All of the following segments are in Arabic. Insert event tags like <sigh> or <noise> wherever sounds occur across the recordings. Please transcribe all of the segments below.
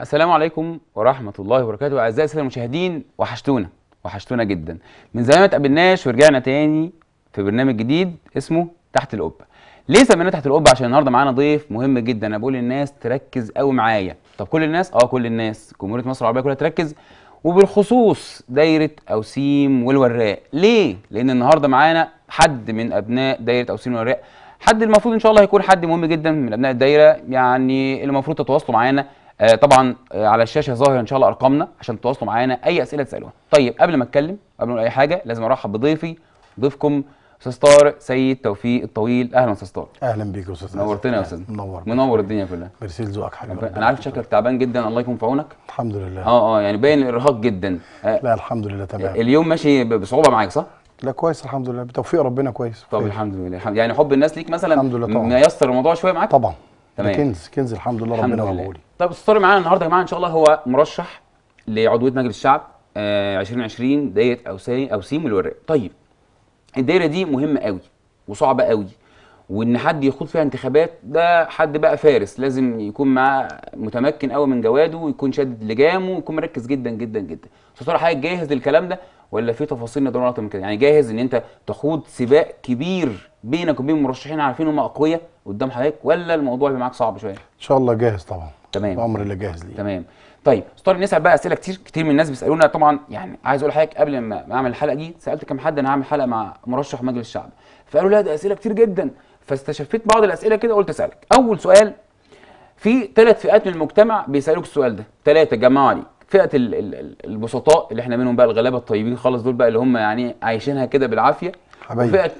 السلام عليكم ورحمة الله وبركاته أعزائي السادة المشاهدين وحشتونا وحشتونا جدا من زمان ما اتقابلناش ورجعنا تاني في برنامج جديد اسمه تحت القبة ليه سميناه تحت القبة عشان النهارده معانا ضيف مهم جدا انا بقول للناس تركز قوي معايا طب كل الناس اه كل الناس جمهورية مصر العربية كلها تركز وبالخصوص دايرة أوسيم والوراق ليه؟ لأن النهاردة معانا حد من أبناء دايرة أوسيم والوراق حد المفروض إن شاء الله هيكون حد مهم جدا من أبناء الدايرة يعني المفروض تتواصلوا معانا آه، طبعا آه، على الشاشه ظاهر ان شاء الله ارقامنا عشان تتواصلوا معانا اي اسئله تسالوها طيب قبل ما اتكلم قبل ما اقول اي حاجه لازم ارحب بضيفي ضيفكم استاذ طارق سيد توفيق الطويل اهلا استاذ طارق اهلا بيك يا استاذ نورتنا يا استاذ منور منور الدنيا كلها ميرسي لذوقك حبيبي انا عارف شكلك تعبان جدا الله يكون في عونك الحمد لله اه اه يعني باين الارهاق جدا آه، لا الحمد لله تمام اليوم ماشي بصعوبه معاك صح؟ لا كويس الحمد لله بتوفيق ربنا كويس طب الحمد لله يعني حب الناس ليك مثلا الحمد لله طبعا ميسر الموضوع شويه معاك طبعا تمام كنز كنز الحمد لله ربنا وهبه لي طب الستوري معانا النهارده يا جماعه ان شاء الله هو مرشح لعضويه مجلس الشعب 2020 دايره اوسيم سيم والوراق طيب الدايره دي مهمه قوي وصعبه قوي وان حد يخوض فيها انتخابات ده حد بقى فارس لازم يكون معاه متمكن قوي من جواده ويكون شادد لجامه ويكون مركز جدا جدا جدا استاذ حضرتك جاهز للكلام ده ولا في تفاصيل ندور اكتر من كده يعني جاهز ان انت تخوض سباق كبير بينك وبين مرشحين عارفين هم اقوياء قدام حضرتك ولا الموضوع اللي معاك صعب شويه ان شاء الله جاهز طبعا تمام الامر اللي جاهز ليه تمام طيب استاذ نسال بقى اسئله كتير كتير من الناس بيسالونا طبعا يعني عايز اقول لحضرتك قبل ما اعمل الحلقه دي سالت كام حد انا هعمل حلقه مع مرشح مجلس الشعب فقالوا لا ده اسئله كتير جدا فاستشفيت بعض الاسئله كده قلت اسالك اول سؤال في ثلاث فئات من المجتمع بيسالوك السؤال ده ثلاثه جماعه فئه البسطاء اللي احنا منهم بقى الغلابه الطيبين خالص دول بقى اللي هم يعني عايشينها كده بالعافيه حبيب. وفئه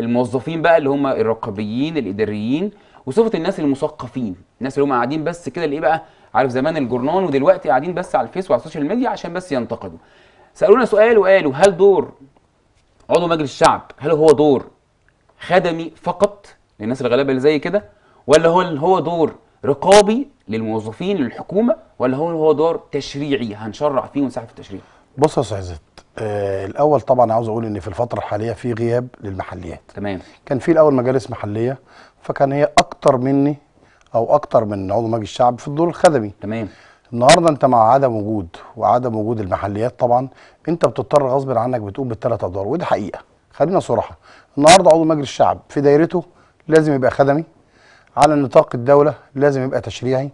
الموظفين بقى اللي هم الرقابيين الاداريين وصفه الناس المثقفين الناس اللي هم قاعدين بس كده اللي بقى عارف زمان الجرنان ودلوقتي قاعدين بس على الفيس وعلى السوشيال ميديا عشان بس ينتقدوا سالونا سؤال وقالوا هل دور عضو مجلس الشعب هل هو دور خدمي فقط للناس الغلابه اللي زي كده ولا هو هو دور رقابي للموظفين للحكومه ولا هو هو دور تشريعي هنشرع فيه ونساعد في التشريع؟ بص يا استاذ آه الاول طبعا عاوز اقول ان في الفتره الحاليه في غياب للمحليات تمام كان في الاول مجالس محليه فكان هي اكتر مني او اكتر من عضو مجلس الشعب في الدور الخدمي تمام النهارده انت مع عدم وجود وعدم وجود المحليات طبعا انت بتضطر غصب عنك بتقوم بالثلاث ادوار ودي حقيقه خلينا صراحه النهارده عضو مجلس الشعب في دايرته لازم يبقى خدمي على نطاق الدولة لازم يبقى تشريعي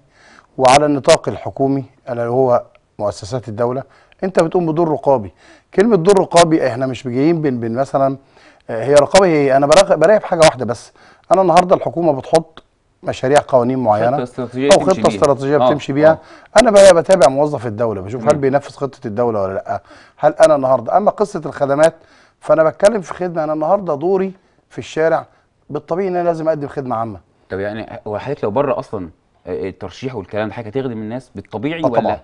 وعلى النطاق الحكومي اللي هو مؤسسات الدولة انت بتقوم بدور رقابي كلمة دور رقابي احنا مش جايين بين بين مثلا آه، هي رقابي هي انا براقب حاجة واحدة بس انا النهاردة الحكومة بتحط مشاريع قوانين معينه خطة استراتيجية او خطه استراتيجيه آه، بتمشي بيها آه. انا بقى بتابع موظف الدوله بشوف هل بينفذ خطه الدوله ولا لا هل انا النهارده اما قصه الخدمات فانا بتكلم في خدمه انا النهارده دوري في الشارع بالطبيعي ان انا لازم اقدم خدمه عامه طب يعني هو حضرتك لو بره اصلا آه، آه، الترشيح والكلام ده حضرتك هتخدم الناس بالطبيعي آه ولا؟ طبعا.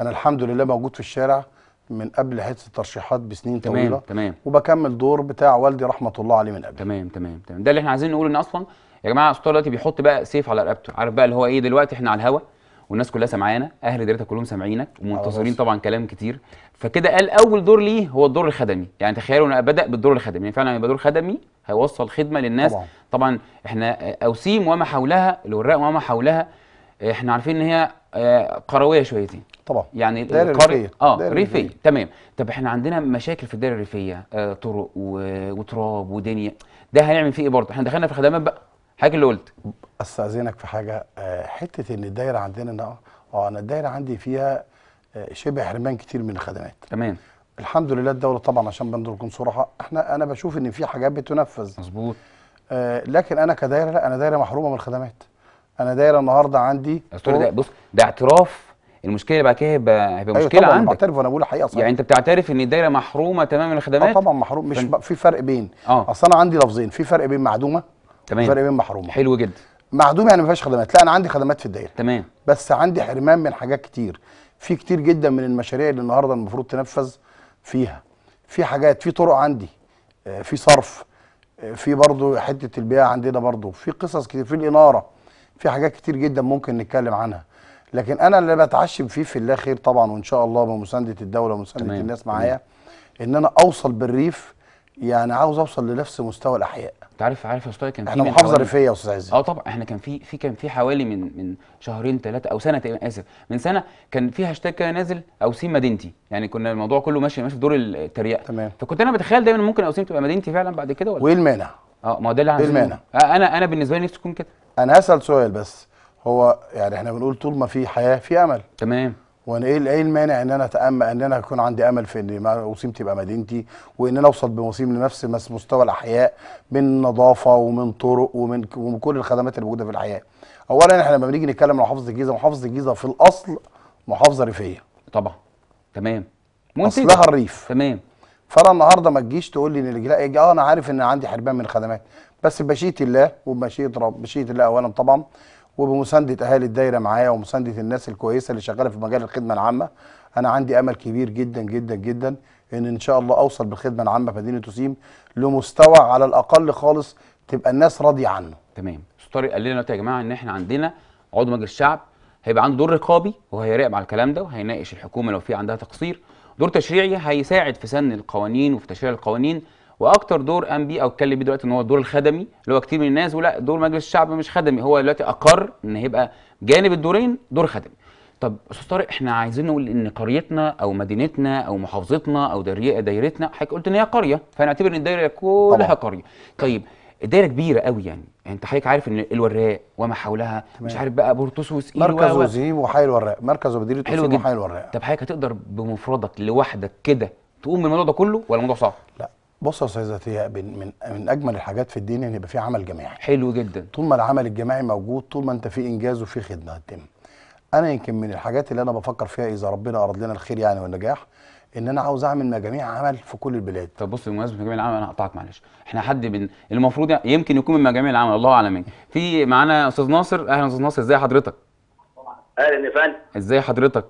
انا الحمد لله موجود في الشارع من قبل حته الترشيحات بسنين تمام طويله تمام وبكمل دور بتاع والدي رحمه الله عليه من قبل تمام تمام تمام ده اللي احنا عايزين نقول ان اصلا يا جماعه الاستاذ دلوقتي بيحط بقى سيف على رقبته عارف بقى اللي هو ايه دلوقتي احنا على الهوا والناس كلها سامعانا اهل دايرتك كلهم سامعينك ومنتظرين طبعا كلام كتير فكده قال اول دور ليه هو الدور الخدمي يعني تخيلوا انا بدا بالدور الخدمي يعني فعلا يبقى دور خدمي هيوصل خدمه للناس طبعا. طبعا احنا اوسيم وما حولها الوراق وما حولها احنا عارفين ان هي آه، قرويه شويتين طبعا يعني القر... ريفية. اه ريفية. تمام طب احنا عندنا مشاكل في الدائره الريفيه آه طرق وتراب ودنيا ده هنعمل فيه ايه برضه احنا دخلنا في الخدمات بقى حاجه اللي قلت استاذنك في حاجه آه حته ان الدايره عندنا اه انا الدايره عندي فيها آه، شبه حرمان كتير من الخدمات تمام الحمد لله الدوله طبعا عشان بنقول لكم صراحه احنا انا بشوف ان في حاجات بتنفذ مظبوط آه، لكن انا كدايره لا انا دايره محرومه من الخدمات انا دايره النهارده عندي ده بص ده اعتراف المشكله بعد كده هيبقى هيبقى أيوة مشكله طبعًا عندك بعترف وانا بقول الحقيقه صحيح يعني انت بتعترف ان الدايره محرومه تماما من الخدمات اه طبعا محروم مش فن... في فرق بين اه اصل انا عندي لفظين في فرق بين معدومه تمام وفرق بين محرومه حلو جدا معدومه يعني ما فيهاش خدمات لا انا عندي خدمات في الدايره تمام بس عندي حرمان من حاجات كتير في كتير جدا من المشاريع اللي النهارده المفروض تنفذ فيها في حاجات في طرق عندي آه، في صرف في برضه حته البيئه عندنا برضه في قصص كتير في الاناره في حاجات كتير جدا ممكن نتكلم عنها لكن انا اللي بتعشم فيه في الله خير طبعا وان شاء الله بمسانده الدوله ومسانده الناس معايا ان انا اوصل بالريف يعني عاوز اوصل لنفس مستوى الاحياء انت عارف عارف يا استاذ كان في احنا محافظه ريفيه يا استاذ عزيز اه طبعا احنا كان في في كان في حوالي من من شهرين ثلاثه او سنه تقريبا اسف من سنه كان في هاشتاج كده نازل اوسيم مدينتي يعني كنا الموضوع كله ماشي ماشي في دور التريقه تمام فكنت انا بتخيل دايما ممكن اوسيم تبقى مدينتي فعلا بعد كده ولا وايه المانع؟ اه ما هو ده اللي إيه المانع؟ آه، انا انا بالنسبه لي نفسي تكون كده انا هسال سؤال بس هو يعني احنا بنقول طول ما في حياه في امل تمام وانا ايه ايه المانع ان انا اتامل ان انا يكون عندي امل في ان وسيم تبقى مدينتي وان انا اوصل بوسيم لنفس مستوى الاحياء من نظافه ومن طرق ومن ومن كل الخدمات الموجوده في الحياه. اولا احنا لما بنيجي نتكلم عن محافظه الجيزه، محافظه الجيزه في الاصل محافظه ريفيه. طبعا تمام. منتجة. اصلها الريف. تمام. فانا النهارده ما تجيش تقول لي ان لا يجي إيه، اه انا عارف ان عندي حرمان من الخدمات بس بمشيئه الله وبمشيئه رب بمشيئه الله اولا طبعا وبمسانده اهالي الدايره معايا ومسانده الناس الكويسه اللي شغاله في مجال الخدمه العامه انا عندي امل كبير جدا جدا جدا ان ان شاء الله اوصل بالخدمه العامه في مدينه وسيم لمستوى على الاقل خالص تبقى الناس راضيه عنه تمام استاذ قال لنا يا جماعه ان احنا عندنا عضو مجلس الشعب هيبقى عنده دور رقابي وهيراقب على الكلام ده وهيناقش الحكومه لو في عندها تقصير دور تشريعي هيساعد في سن القوانين وفي تشريع القوانين واكتر دور قام بيه او اتكلم بيه دلوقتي ان هو الدور الخدمي اللي هو كتير من الناس ولا دور مجلس الشعب مش خدمي هو دلوقتي اقر ان هيبقى جانب الدورين دور خدمي طب استاذ طارق احنا عايزين نقول ان قريتنا او مدينتنا او محافظتنا او دايرتنا حضرتك قلت ان هي قريه فنعتبر ان الدايره كلها قريه طيب الدايره كبيره قوي يعني،, يعني انت حضرتك عارف ان الوراق وما حولها تمام. مش عارف بقى بورتوس وسقيل مركز و... وزيب وحي الوراق مركز وبديل وحي الوراق طب حضرتك هتقدر بمفردك لوحدك كده تقوم من الموضوع ده كله ولا الموضوع صعب؟ لا بص يا استاذ عطيه من من اجمل الحاجات في الدين ان يبقى في عمل جماعي حلو جدا طول ما العمل الجماعي موجود طول ما انت في انجاز وفي خدمه هتتم انا يمكن من الحاجات اللي انا بفكر فيها اذا ربنا اراد لنا الخير يعني والنجاح ان انا عاوز اعمل مجاميع عمل في كل البلاد طب بص بمناسبه مجاميع العمل انا هقطعك معلش احنا حد من المفروض يعني يمكن يكون من مجاميع العمل الله اعلم يعني. في معانا استاذ ناصر اهلا استاذ ناصر ازي حضرتك اهلا يا فندم ازي حضرتك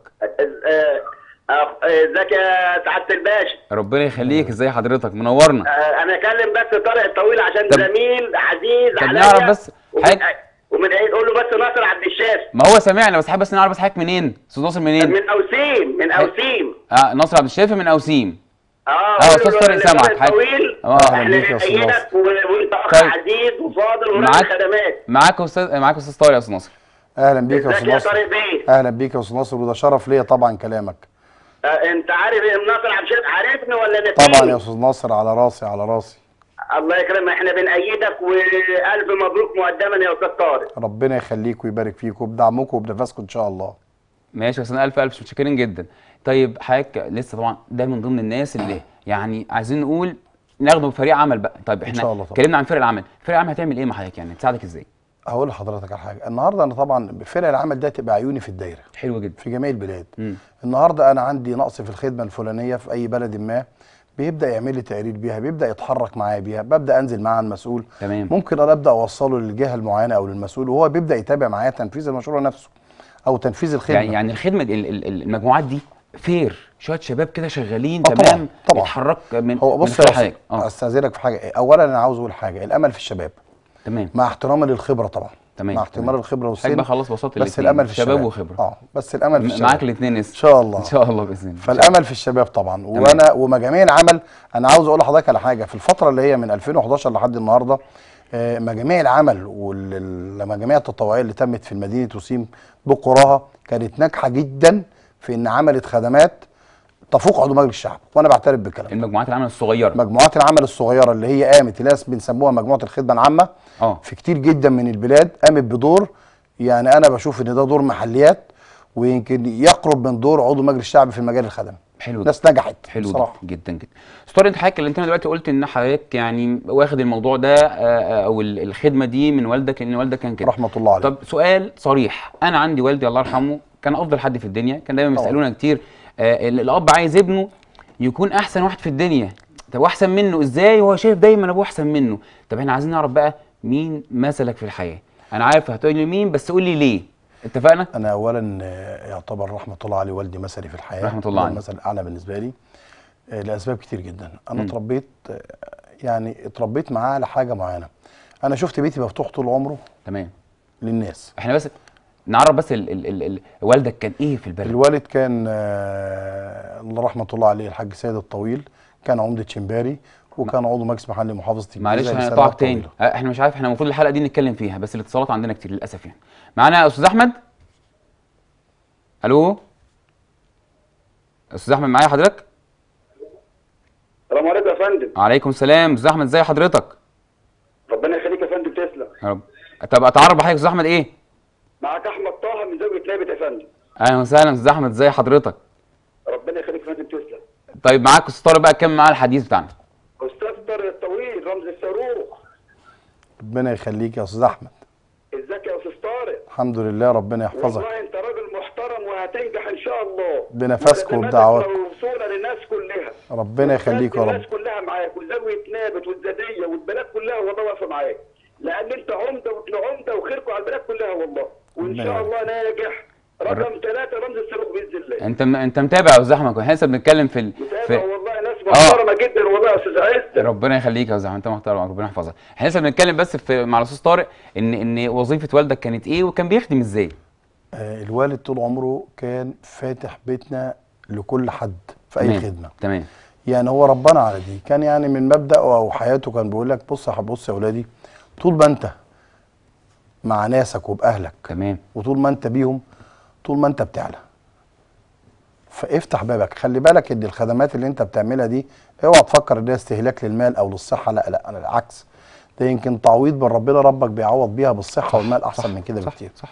ازيك يا سعاده الباشا ربنا يخليك ازي حضرتك منورنا أه انا اكلم بس طارق الطويل عشان زميل عزيز طب عليا نعرف بس ومن عيد قول له بس ناصر عبد الشافي ما هو سامعنا بس حابب بس نعرف بس حضرتك منين استاذ ناصر منين من اوسيم من اوسيم اه ناصر عبد الشافي من اوسيم اه اه استاذ طارق سامعك طويل اه اهلا بيك يا استاذ ناصر وانت اخ طيب. عزيز وفاضل وراجل خدمات معاك استاذ معاك استاذ طارق يا استاذ ناصر اهلا بيك يا استاذ ناصر اهلا بيك يا استاذ ناصر وده شرف ليا طبعا كلامك آه، انت عارف ابن إيه، ناصر عبد الشريف عارفني ولا نسيت؟ طبعا يا استاذ ناصر على راسي على راسي الله يكرمك احنا بنأيدك والف مبروك مقدما يا استاذ طارق ربنا يخليك ويبارك فيك وبدعمك وبنفسكم ان شاء الله ماشي يا استاذ الف الف متشكرين جدا طيب حضرتك لسه طبعا ده من ضمن الناس اللي يعني عايزين نقول ناخده بفريق عمل بقى طيب احنا اتكلمنا عن فريق العمل فريق العمل هتعمل ايه مع حضرتك يعني تساعدك ازاي هقول لحضرتك على حاجه النهارده انا طبعا فرق العمل ده تبقى عيوني في الدايره حلو جدا في جميع البلاد مم. النهارده انا عندي نقص في الخدمه الفلانيه في اي بلد ما بيبدا يعمل لي تقرير بيها بيبدا يتحرك معايا بيها ببدا انزل معاه المسؤول تمام. ممكن انا ابدا اوصله للجهه المعينه او للمسؤول وهو بيبدا يتابع معايا تنفيذ المشروع نفسه او تنفيذ الخدمه يعني يعني الخدمه المجموعات دي فير شويه شباب كده شغالين أطلع. آه، تمام طبعا طبعا يتحرك من هو بص من حاجه آه. استاذنك في حاجه اولا انا عاوز اقول حاجه الامل في الشباب تمام مع احترامي للخبره طبعا تمام مع احترامي للخبره والسن حاجه خلاص بساطه بس الامل في الشباب وخبره اه بس الامل في الشباب معاك الاثنين ان شاء الله ان شاء الله باذن الله فالامل في الشباب طبعا تمام. وانا ومجاميع العمل انا عاوز اقول لحضرتك على حاجه في الفتره اللي هي من 2011 لحد النهارده آه، مجاميع العمل والمجاميع التطوعيه اللي تمت في مدينه وسيم بقراها كانت ناجحه جدا في ان عملت خدمات تفوق عضو مجلس الشعب وانا بعترف بالكلام المجموعات العمل الصغيره مجموعات العمل الصغيره اللي هي قامت ناس بنسموها مجموعه الخدمه العامه أوه. في كتير جدا من البلاد قامت بدور يعني انا بشوف ان ده دور محليات ويمكن يقرب من دور عضو مجلس الشعب في المجال الخدمي حلو ناس نجحت حلو صراحة. جدا جدا استاذ انت حضرتك اللي انت دلوقتي قلت ان حضرتك يعني واخد الموضوع ده آه، او الخدمه دي من والدك لان والدك كان كده رحمه الله عليه طب سؤال صريح انا عندي والدي الله يرحمه كان افضل حد في الدنيا كان دايما بيسالونا كتير آه الاب عايز ابنه يكون احسن واحد في الدنيا طب واحسن منه ازاي وهو شايف دايما ابوه احسن منه طب احنا عايزين نعرف بقى مين مثلك في الحياه انا عارف هتقول لي مين بس قول لي ليه اتفقنا انا اولا آه، يعتبر رحمه الله عليه والدي مثلي في الحياه رحمه الله عليه مثل اعلى بالنسبه لي آه، لاسباب كتير جدا انا اتربيت آه، يعني اتربيت معاه على حاجه معينه انا شفت بيتي مفتوح طول عمره تمام للناس احنا بس نعرف بس ال ال ال والدك كان ايه في البلد الوالد كان آه، الله رحمه الله عليه الحاج سيد الطويل كان عمده شمباري وكان عضو مجلس محلي محافظه الجيزه معلش انا هقطعك تاني آه، احنا مش عارف احنا المفروض الحلقه دي نتكلم فيها بس الاتصالات عندنا كتير للاسف يعني معانا استاذ احمد الو استاذ احمد معايا حضرتك السلام عليكم يا فندم وعليكم السلام استاذ احمد ازي حضرتك ربنا يخليك يا فندم تسلم يا رب طب اتعرف بحضرتك استاذ احمد ايه معاك احمد طه من زوجة ثابت يا فندم اهلا وسهلا استاذ احمد ازي حضرتك ربنا يخليك يا فندم تسلم طيب معاك استاذ طارق بقى كمل معاه الحديث بتاعنا استاذ طارق الطويل رمز الصاروخ ربنا يخليك يا استاذ احمد ازيك يا استاذ طارق الحمد لله ربنا يحفظك والله انت راجل محترم وهتنجح ان شاء الله بنفسك وبدعواتك موصوله للناس كلها ربنا يخليك يا رب الناس كلها معاك وزاويه نابت والزاديه والبلاد كلها والله واقفه معاك لان انت عمده وابن عمده وخيركم على البلاد كلها والله وان شاء الله ناجح رقم ثلاثة رمز السلوك باذن الله انت م... انت متابع يا استاذ احمد احنا لسه بنتكلم في ال... متابع في... والله ناس آه. محترمه جدا والله يا استاذ عز ربنا يخليك يا استاذ احمد انت محترم ربنا يحفظك احنا لسه بنتكلم بس في مع الاستاذ طارق ان ان وظيفه والدك كانت ايه وكان بيخدم ازاي آه، الوالد طول عمره كان فاتح بيتنا لكل حد في اي خدمه تمام يعني هو ربنا على دي كان يعني من مبدأه او حياته كان بيقول لك بص يا بص يا اولادي طول ما انت مع ناسك وبأهلك تمام وطول ما أنت بيهم طول ما أنت بتعلى فافتح بابك خلي بالك ان الخدمات اللي انت بتعملها دي اوعى تفكر ان هي استهلاك للمال او للصحه لا لا انا العكس ده يمكن تعويض من ربنا ربك بيعوض بيها بالصحه والمال احسن صح من كده صح بكتير صح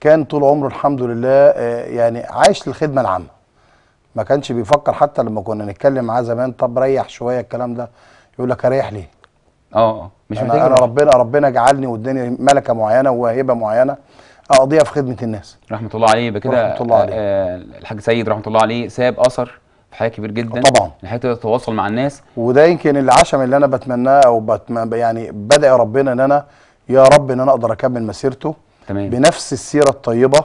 كان طول عمره الحمد لله آه، يعني عايش للخدمه العامه ما كانش بيفكر حتى لما كنا نتكلم معاه زمان طب ريح شويه الكلام ده يقول لك اريح ليه اه،, اه مش محتاج انا ربنا ربنا جعلني واداني ملكه معينه وهيبه معينه اقضيها في خدمه الناس رحمه الله عليه بكده رحمه الله آه، عليه آه الحاج سيد رحمه الله عليه ساب اثر في حاجه كبير جدا طبعا ان التواصل مع الناس وده يمكن العشم اللي انا بتمناه او بتمنى يعني بدا ربنا ان انا يا رب ان انا اقدر اكمل مسيرته تمام. بنفس السيره الطيبه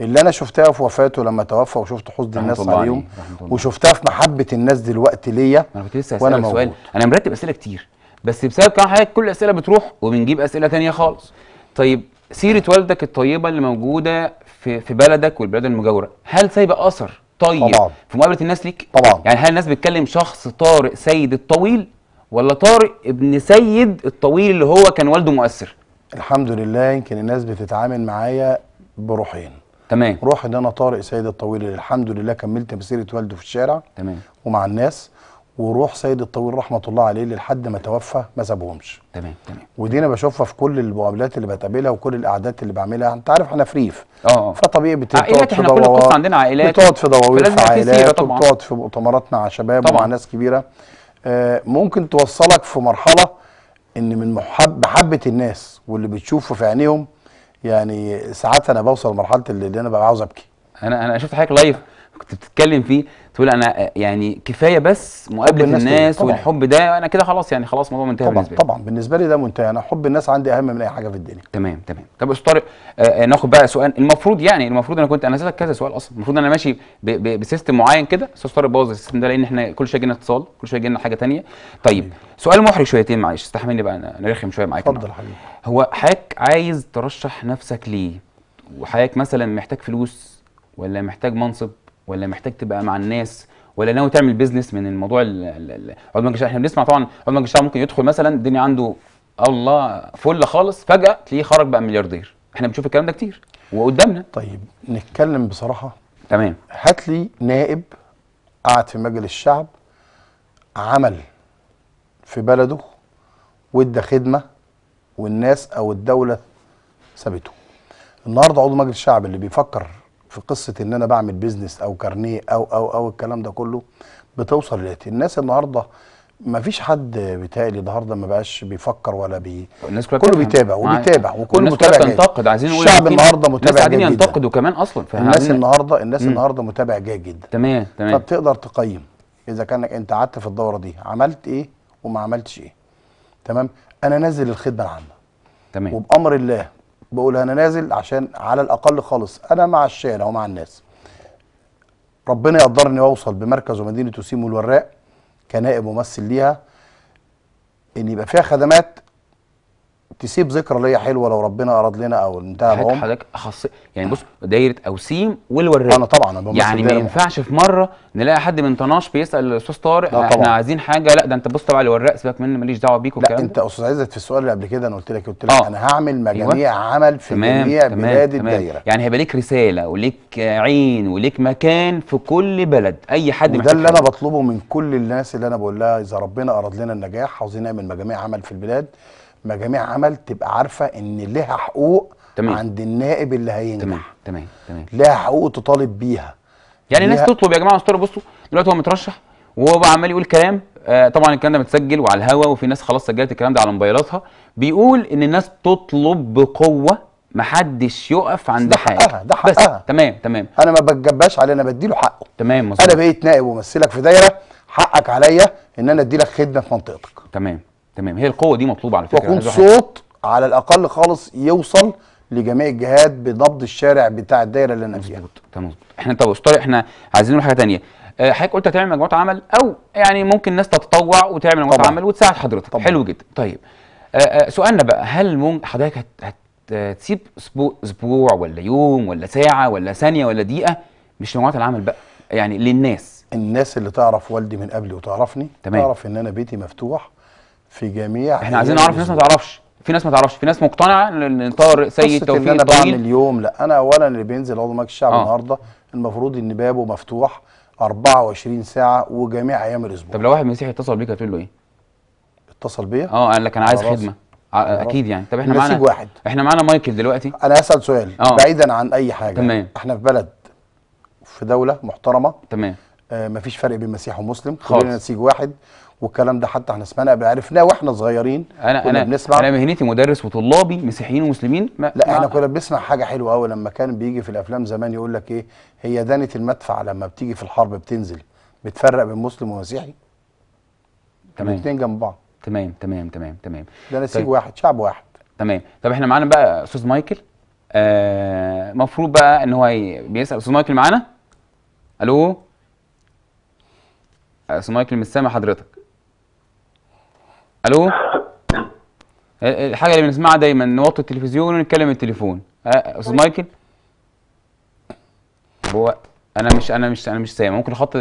اللي انا شفتها في وفاته لما توفى وشفت حزن الناس عليهم وشفتها في محبه الناس دلوقتي ليا انا كنت لسه هسألك سؤال انا مرتب اسئله كتير بس بسبب طبعا حضرتك كل الاسئله بتروح وبنجيب اسئله ثانيه خالص طيب سيره والدك الطيبه اللي موجوده في في بلدك والبلاد المجاوره هل سايبه اثر طيب طبعا. في مقابله الناس ليك طبعا يعني هل الناس بتكلم شخص طارق سيد الطويل ولا طارق ابن سيد الطويل اللي هو كان والده مؤثر الحمد لله يمكن الناس بتتعامل معايا بروحين تمام روح ان انا طارق سيد الطويل اللي الحمد لله كملت مسيره والده في الشارع تمام ومع الناس وروح سيد الطويل رحمه الله عليه لحد ما توفى ما سابهمش تمام تمام ودي انا بشوفها في كل المقابلات اللي بتقابلها وكل القعدات اللي بعملها انت عارف احنا في ريف آه،, اه فطبيعي بتقعد عائلات احنا كل القصه عندنا عائلات بتقعد في دواوير في عائلات وبتقعد في مؤتمرات مع شباب طبعا. ومع ناس كبيره آه ممكن توصلك في مرحله ان من محب محبه الناس واللي بتشوفه في عينيهم يعني ساعات انا بوصل لمرحله اللي انا ببقى عاوز ابكي انا انا شفت حضرتك لايف كنت بتتكلم فيه تقول انا يعني كفايه بس مقابله الناس, الناس والحب ده انا كده خلاص يعني خلاص الموضوع منتهي طبعًا بالنسبه طبعا بالنسبه لي ده منتهي انا حب الناس عندي اهم من اي حاجه في الدنيا تمام تمام طب استاذ طارق آه،, آه ناخد بقى سؤال المفروض يعني المفروض انا كنت انا سالتك كذا سؤال اصلا المفروض انا ماشي بسيستم معين كده استاذ طارق بوظ السيستم ده لان احنا كل شويه جينا اتصال كل شويه جينا حاجه ثانيه طيب حبيب. سؤال محرج شويتين معلش استحملني بقى انا نرخم شويه معاك اتفضل حبيبي هو حضرتك عايز ترشح نفسك ليه وحضرتك مثلا محتاج فلوس ولا محتاج منصب ولا محتاج تبقى مع الناس ولا ناوي تعمل بيزنس من الموضوع عضو مجلس احنا بنسمع طبعا عضو مجلس ممكن يدخل مثلا الدنيا عنده الله فل خالص فجاه تلاقيه خرج بقى ملياردير احنا بنشوف الكلام ده كتير وقدامنا طيب نتكلم بصراحه تمام هات لي نائب قعد في مجلس الشعب عمل في بلده وادى خدمه والناس او الدوله سابته النهارده عضو مجلس الشعب اللي بيفكر في قصه ان انا بعمل بيزنس او كارنيه او او او الكلام ده كله بتوصل لاتي الناس النهارده ما فيش حد بيتهيألي النهارده ما بقاش بيفكر ولا بي الناس كلها كله بيتابع وبيتابع وكل متابع بتنتقد عايزين نقول الشعب النهارده متابع جيد الناس ينتقدوا كمان اصلا الناس النهارده الناس النهارده متابع جيد جدا تمام تمام فبتقدر تقيم اذا كانك انت قعدت في الدوره دي عملت ايه وما عملتش ايه تمام انا نازل الخدمه العامه تمام وبامر الله بقول انا نازل عشان على الاقل خالص انا مع الشارع ومع الناس ربنا يقدرني اوصل بمركز ومدينه وسيم والوراق كنائب ممثل ليها ان يبقى فيها خدمات تسيب ذكرى ليا حلوه لو ربنا اراد لنا او انتهى العمر حضرتك حضرتك يعني بص دايره اوسيم والوراق انا طبعا أنا يعني ما ينفعش في مره نلاقي حد من طناش بيسال الاستاذ طارق احنا طبعا. عايزين حاجه لا ده انت بص تبع الوراق سيبك مني ماليش دعوه بيك والكلام لا انت استاذ عزت في السؤال اللي قبل كده انا قلت لك قلت لك آه. انا هعمل أيوة. مجاميع أيوة. عمل في تمام. جميع تمام. بلاد تمام. الدايره يعني هيبقى ليك رساله وليك عين وليك مكان في كل بلد اي حد وده اللي انا بطلبه من كل الناس اللي انا بقول لها اذا ربنا اراد لنا النجاح عاوزين نعمل مجاميع عمل في البلاد مجاميع عمل تبقى عارفه ان لها حقوق تمام. عند النائب اللي هينجح تمام تمام تمام لها حقوق تطالب بيها يعني الناس تطلب يا جماعه استر بصوا دلوقتي هو مترشح وهو بقى عمال يقول كلام آه طبعا الكلام ده متسجل وعلى الهوا وفي ناس خلاص سجلت الكلام ده على موبايلاتها بيقول ان الناس تطلب بقوه محدش يقف عند حاجه ده حقها بس تمام تمام انا ما بتجباش عليه انا بديله حقه تمام مظبوط انا بقيت نائب ومثلك في دايره حقك عليا ان انا ادي لك خدمه في منطقتك تمام تمام هي القوه دي مطلوبه على فكره ويكون يعني صوت على الاقل خالص يوصل لجميع الجهات بنبض الشارع بتاع الدايره اللي انا فيها مظبوط تمام احنا طب استاذ احنا عايزين نقول حاجه ثانيه آه، حضرتك قلت هتعمل مجموعه عمل او يعني ممكن ناس تتطوع وتعمل مجموعه عمل وتساعد حضرتك طبعا. حلو جدا طيب آه، آه، سؤالنا بقى هل ممكن حضرتك هتسيب اسبوع ولا يوم ولا ساعه ولا ثانيه ولا دقيقه مش مجموعه العمل بقى يعني للناس الناس اللي تعرف والدي من قبلي وتعرفني تمام. تعرف ان انا بيتي مفتوح في جميع احنا عايزين نعرف ناس ما تعرفش في ناس ما تعرفش في ناس مقتنعه ان طارق سيد توفيق ان انا بعمل اليوم لا انا اولا اللي بينزل عضو مجلس الشعب آه. النهارده المفروض ان بابه مفتوح 24 ساعه وجميع ايام الاسبوع طب لو واحد مسيحي اتصل بيك هتقول له ايه اتصل بيا اه قال لك انا عايز آه، خدمه آه، آه، اكيد يعني طب احنا معانا واحد احنا معانا مايكل دلوقتي انا هسال سؤال أوه. بعيدا عن اي حاجه تمام احنا في بلد في دوله محترمه تمام آه مفيش فرق بين مسيح ومسلم خالص كلنا نسيج واحد والكلام ده حتى احنا سمعنا عرفناه واحنا صغيرين انا انا بنسمع انا مهنتي مدرس وطلابي مسيحيين ومسلمين ما لا ما احنا كنا بنسمع حاجه حلوه قوي لما كان بيجي في الافلام زمان يقول لك ايه هي دانه المدفع لما بتيجي في الحرب بتنزل بتفرق بين مسلم ومسيحي تمام الاثنين جنب بعض تمام تمام تمام تمام ده نسيج طيب. واحد شعب واحد تمام طب احنا معانا بقى استاذ مايكل المفروض آه بقى ان هو بيسال استاذ مايكل معانا الو استاذ مايكل مش سامع حضرتك الو الحاجه اللي بنسمعها دايما نوطي التلفزيون ونتكلم التليفون أه، استاذ طيب. مايكل هو انا مش انا مش انا مش سامع ممكن احط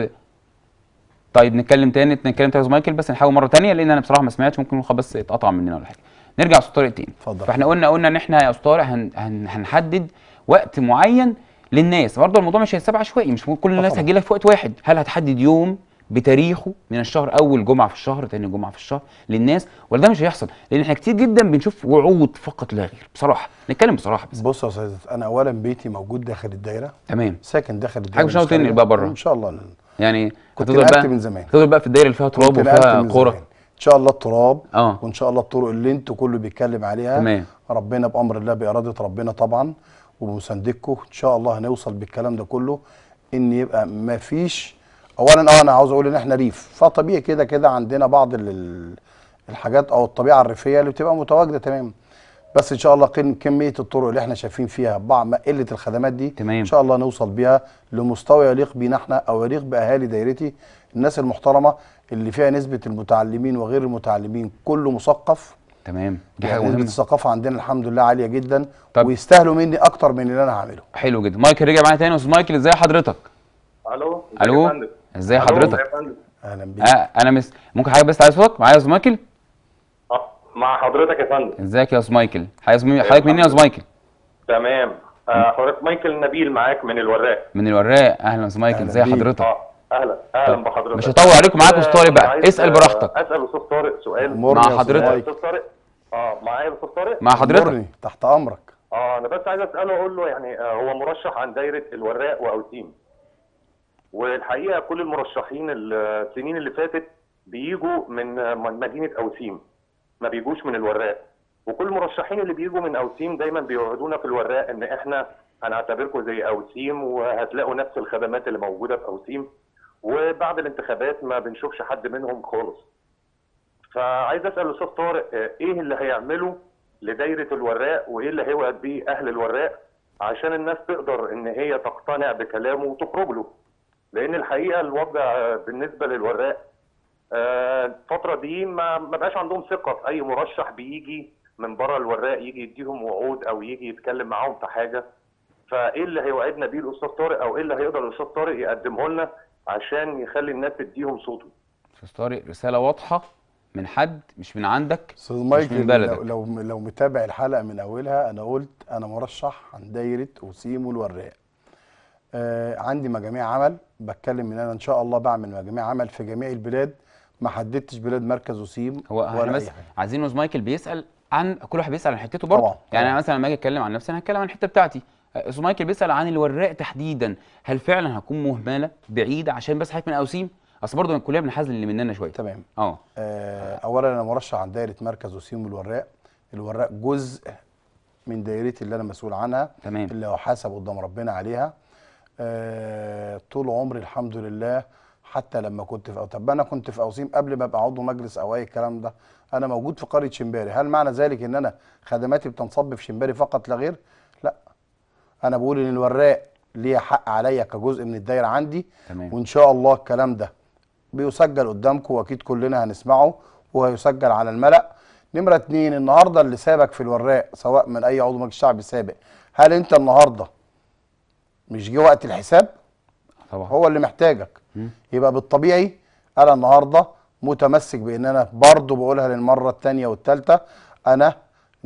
طيب نتكلم تاني نتكلم تاني مايكل بس نحاول مره تانية لان انا بصراحه ما سمعتش ممكن بس اتقطع مننا ولا حاجه نرجع استاذ طارق تاني اتفضل فاحنا قلنا قلنا ان احنا يا استاذ طارق هن هن هنحدد وقت معين للناس برضه الموضوع مش هيتسابع عشوائي مش كل الناس هتجي لك في وقت واحد هل هتحدد يوم بتاريخه من الشهر اول جمعه في الشهر ثاني جمعه في الشهر للناس ولا ده مش هيحصل لان احنا كتير جدا بنشوف وعود فقط لا غير بصراحه نتكلم بصراحه بس بص يا استاذ انا اولا بيتي موجود داخل الدايره تمام ساكن داخل الدايره حاجه مش هتنقل بقى بره ان شاء الله يعني هتفضل بقى من زمان هتفضل بقى في الدايره اللي فيها تراب وفيها قرى ان شاء الله التراب آه. وان شاء الله الطرق اللي انتوا كله بيتكلم عليها تمام. ربنا بامر الله باراده ربنا طبعا وبمساندتكم ان شاء الله هنوصل بالكلام ده كله ان يبقى ما فيش اولا اه انا عاوز اقول ان احنا ريف فطبيعي كده كده عندنا بعض الحاجات او الطبيعه الريفيه اللي بتبقى متواجده تمام بس ان شاء الله كميه الطرق اللي احنا شايفين فيها بعض قله الخدمات دي تمام. ان شاء الله نوصل بيها لمستوى يليق بينا احنا او يليق باهالي دايرتي الناس المحترمه اللي فيها نسبه المتعلمين وغير المتعلمين كله مثقف تمام دي حاجه يعني مهمه الثقافه عندنا الحمد لله عاليه جدا طب. ويستاهلوا مني اكتر من اللي انا هعمله حلو جدا مايكل رجع معايا تاني استاذ مايكل ازاي حضرتك الو الو ازاي حضرتك؟ اهلا بيك آه انا مس... ممكن حاجه بس تعالى صوتك معايا يا مايكل؟ آه، مع حضرتك يا فندم ازيك يا مايكل؟ حضرتك مين يا مايكل؟ تمام آه حضرتك مايكل نبيل معاك من الوراق من الوراق اهلا يا مايكل ازي حضرتك؟ اه اهلا اهلا بحضرتك مش هطول عليكم معاك استاذ آه، طارق بقى اسال براحتك اسال استاذ طارق سؤال مع حضرتك استاذ طارق اه معايا استاذ طارق مع حضرتك مرني. تحت امرك اه انا بس عايز اساله اقول له يعني آه هو مرشح عن دايره الوراق واوتيم والحقيقه كل المرشحين السنين اللي فاتت بيجوا من مدينه اوسيم ما بيجوش من الوراق وكل المرشحين اللي بيجوا من اوسيم دايما بيوعدونا في الوراق ان احنا هنعتبركم زي اوسيم وهتلاقوا نفس الخدمات اللي موجوده في اوسيم وبعد الانتخابات ما بنشوفش حد منهم خالص فعايز اسال الاستاذ طارق ايه اللي هيعمله لدايره الوراق وايه اللي هيوعد بيه اهل الوراق عشان الناس تقدر ان هي تقتنع بكلامه وتقرب له لان الحقيقه الوضع بالنسبه للوراق آه، الفتره دي ما بقاش عندهم ثقه في اي مرشح بيجي من بره الوراق يجي يديهم وعود او يجي يتكلم معاهم في حاجه فايه اللي هيوعدنا بيه الاستاذ طارق او ايه اللي هيقدر الاستاذ طارق يقدمه لنا عشان يخلي الناس تديهم صوته استاذ طارق رساله واضحه من حد مش من عندك استاذ مايكل من بلدك. لو لو متابع الحلقه من اولها انا قلت انا مرشح عن دايره وسيم والوراق آه عندي مجاميع عمل بتكلم ان انا ان شاء الله بعمل مجاميع عمل في جميع البلاد ما حددتش بلاد مركز وسيم هو ولا بس عايزين مايكل بيسال عن كل واحد بيسال عن حتته برضه يعني انا مثلا لما اجي اتكلم عن نفسي انا هتكلم عن الحته بتاعتي آه، مايكل بيسال عن الوراق تحديدا هل فعلا هكون مهمله بعيده عشان بس حضرتك من اوسيم اصل برضه الكليه بنحزن اللي مننا شويه تمام آه. اه اولا انا مرشح عن دايره مركز وسيم والوراق الوراق جزء من دايرتي اللي انا مسؤول عنها تمام اللي هو حاسب قدام ربنا عليها آه، طول عمري الحمد لله حتى لما كنت في طب انا كنت في اوسيم قبل ما ابقى عضو مجلس او اي الكلام ده انا موجود في قريه شمباري هل معنى ذلك ان انا خدماتي بتنصب في شمباري فقط لا غير لا انا بقول ان الوراق ليه حق عليا كجزء من الدايره عندي تمام. وان شاء الله الكلام ده بيسجل قدامكم واكيد كلنا هنسمعه وهيسجل على الملأ نمره اتنين النهارده اللي سابك في الوراق سواء من اي عضو مجلس شعبي سابق هل انت النهارده مش جه وقت الحساب طبعا هو اللي محتاجك م. يبقى بالطبيعي انا النهارده متمسك بان انا برضه بقولها للمره الثانيه والثالثه انا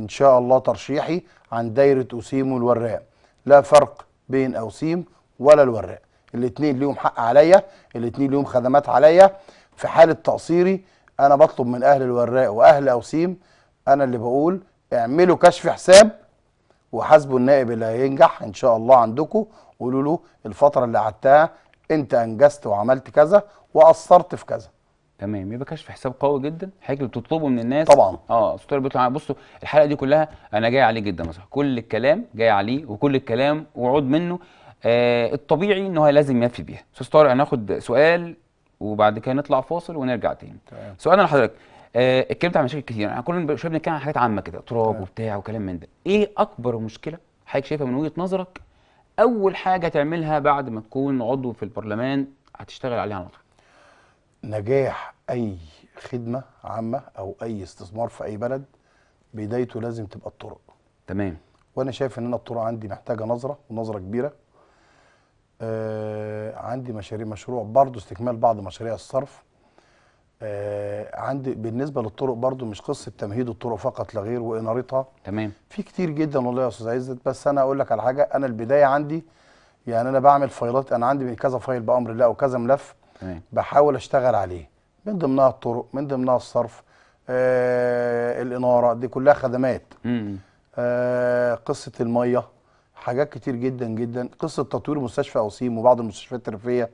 ان شاء الله ترشيحي عن دايره اسيم والوراق لا فرق بين اوسيم ولا الوراق الاثنين ليهم حق عليا الاثنين ليهم خدمات عليا في حاله تقصيري انا بطلب من اهل الوراق واهل اوسيم انا اللي بقول اعملوا كشف حساب وحاسبوا النائب اللي هينجح ان شاء الله عندكم قولوا له الفتره اللي قعدتها انت انجزت وعملت كذا وقصرت في كذا تمام يبقى كشف حساب قوي جدا حضرتك بتطلبه من الناس طبعا اه الستور بيطلع بصوا الحلقه دي كلها انا جاي عليه جدا مثلا كل الكلام جاي عليه وكل الكلام وعود منه آه الطبيعي ان هو لازم يفي بيها استاذ طارق هناخد سؤال وبعد كده نطلع فاصل ونرجع تاني طيب. سؤال لحضرتك آه اتكلمت عن مشاكل كتير يعني كل شويه بنتكلم عن حاجات عامه كده تراب طيب. وبتاع وكلام من ده ايه اكبر مشكله حضرتك شايفها من وجهه نظرك اول حاجه تعملها بعد ما تكون عضو في البرلمان هتشتغل عليها على نجاح اي خدمه عامه او اي استثمار في اي بلد بدايته لازم تبقى الطرق تمام وانا شايف ان انا الطرق عندي محتاجه نظره ونظره كبيره آه عندي مشاريع مشروع برضه استكمال بعض مشاريع الصرف آه عندي بالنسبه للطرق برضو مش قصه تمهيد الطرق فقط لا غير وانارتها تمام في كتير جدا والله يا استاذ عزت بس انا اقول لك على حاجه انا البدايه عندي يعني انا بعمل فايلات انا عندي كذا فايل بامر الله وكذا ملف تمام. بحاول اشتغل عليه من ضمنها الطرق من ضمنها الصرف آه الاناره دي كلها خدمات آه قصه الميه حاجات كتير جدا جدا قصه تطوير مستشفى اوسيم وبعض المستشفيات الترفيه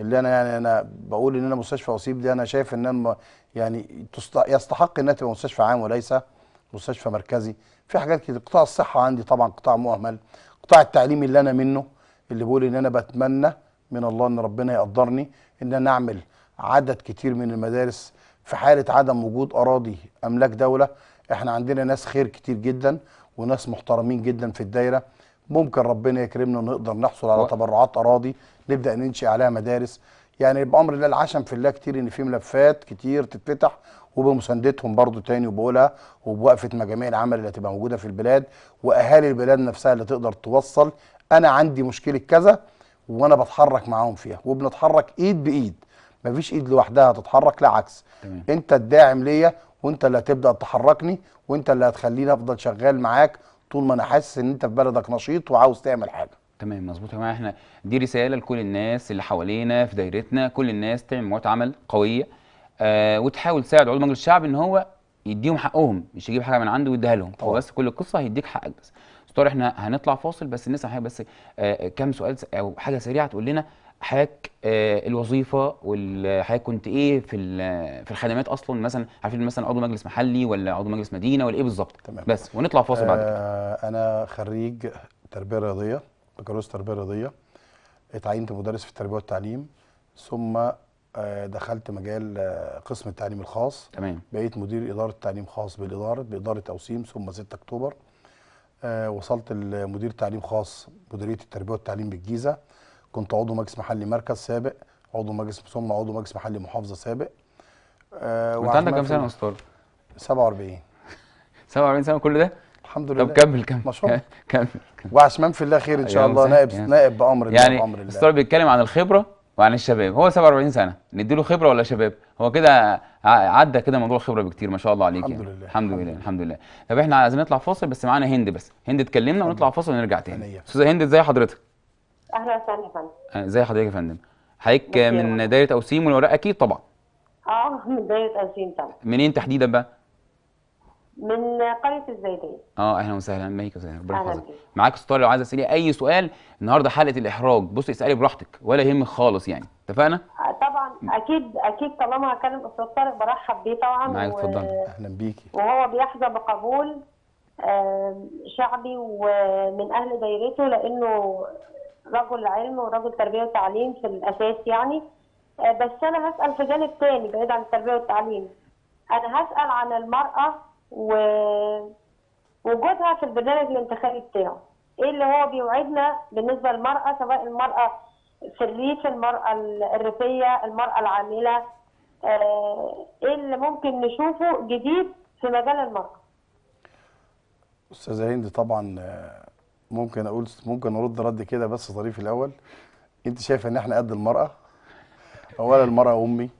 اللي انا يعني انا بقول ان انا مستشفى وصيب دي انا شايف ان انا يعني يستحق انها تبقى مستشفى عام وليس مستشفى مركزي في حاجات كده قطاع الصحه عندي طبعا قطاع مهمل قطاع التعليم اللي انا منه اللي بقول ان انا بتمنى من الله ان ربنا يقدرني ان انا اعمل عدد كتير من المدارس في حاله عدم وجود اراضي املاك دوله احنا عندنا ناس خير كتير جدا وناس محترمين جدا في الدايره ممكن ربنا يكرمنا ونقدر نحصل على تبرعات اراضي نبدا ننشئ عليها مدارس يعني بامر الله العشم في الله كتير ان في ملفات كتير تتفتح وبمساندتهم برضو تاني وبقولها وبوقفه مجاميع العمل اللي هتبقى موجوده في البلاد واهالي البلاد نفسها اللي تقدر توصل انا عندي مشكله كذا وانا بتحرك معاهم فيها وبنتحرك ايد بايد مفيش ايد لوحدها هتتحرك لا عكس انت الداعم ليا وانت اللي هتبدا تحركني وانت اللي هتخليني افضل شغال معاك طول ما انا حاسس ان انت في بلدك نشيط وعاوز تعمل حاجه تمام مظبوط يا جماعه احنا دي رساله لكل الناس اللي حوالينا في دايرتنا كل الناس تعمل مجموعات عمل قويه آه وتحاول تساعد عضو مجلس الشعب ان هو يديهم حقهم مش يجيب حاجه من عنده ويديها لهم هو بس كل القصه هيديك حقك بس استاذ احنا هنطلع فاصل بس الناس حاجه بس آه كام سؤال او حاجه سريعه تقول لنا حضرتك آه، الوظيفه وحضرتك كنت ايه في في الخدمات اصلا مثلا عارفين مثلا عضو مجلس محلي ولا عضو مجلس مدينه ولا ايه بالظبط بس ونطلع فاصل آه بعد كده انا خريج تربيه رياضيه بكالوريوس تربيه رياضيه اتعينت مدرس في التربيه والتعليم ثم آه، دخلت مجال آه، قسم التعليم الخاص تمام بقيت مدير اداره تعليم خاص بالاداره باداره توسيم ثم 6 اكتوبر وصلت لمدير تعليم خاص مديريه التربيه والتعليم بالجيزه كنت عضو مجلس محلي مركز سابق عضو مجلس ثم عضو مجلس محلي محافظه سابق آه انت عندك كام سنه يا استاذ 47 47 سنه كل ده الحمد لله طب كمل كمل مشروع <laughs> كمل وعشمان في الله خير ان شاء الله نائب يعني. نائب بامر الله يعني بامر الله استاذ بيتكلم عن الخبره وعن الشباب هو 47 سنه نديله خبره ولا شباب هو كده عدى كده موضوع الخبره بكتير ما شاء الله عليك يعني. الحمد يعني. لله الحمد لله الحمد لله طب احنا عايزين نطلع فاصل بس معانا هند بس هند اتكلمنا ونطلع فاصل ونرجع تاني استاذه هند ازي حضرتك اهلا وسهلا يا فندم أه، ازي حضرتك يا فندم حضرتك من دايره اوسيم والوراق اكيد طبعا اه من دايره اوسيم طبعا منين تحديدا بقى من قريه الزيديه اه اهلا وسهلا ميك يا وسهلا ربنا يحفظك معاك استاذ لو عايزه تسالي اي سؤال النهارده حلقه الاحراج بصي اسالي براحتك ولا يهمك خالص يعني اتفقنا آه، طبعا اكيد اكيد طالما هكلم استاذ طارق برحب بيه طبعا معاك اتفضل و... اهلا بيكي وهو بيحظى بقبول شعبي ومن اهل دايرته لانه رجل علم ورجل تربيه وتعليم في الاساس يعني آه، بس انا هسال في جانب تاني بعيد عن التربيه والتعليم انا هسال عن المراه ووجودها في البرنامج الانتخابي بتاعه ايه اللي هو بيوعدنا بالنسبه للمراه سواء المراه في الريف المراه الريفيه المراه العامله آه، ايه اللي ممكن نشوفه جديد في مجال المراه استاذه هند طبعا آه، ممكن اقول ممكن ارد رد كده بس ظريف الاول انت شايفه ان احنا قد المراه اولا المراه امي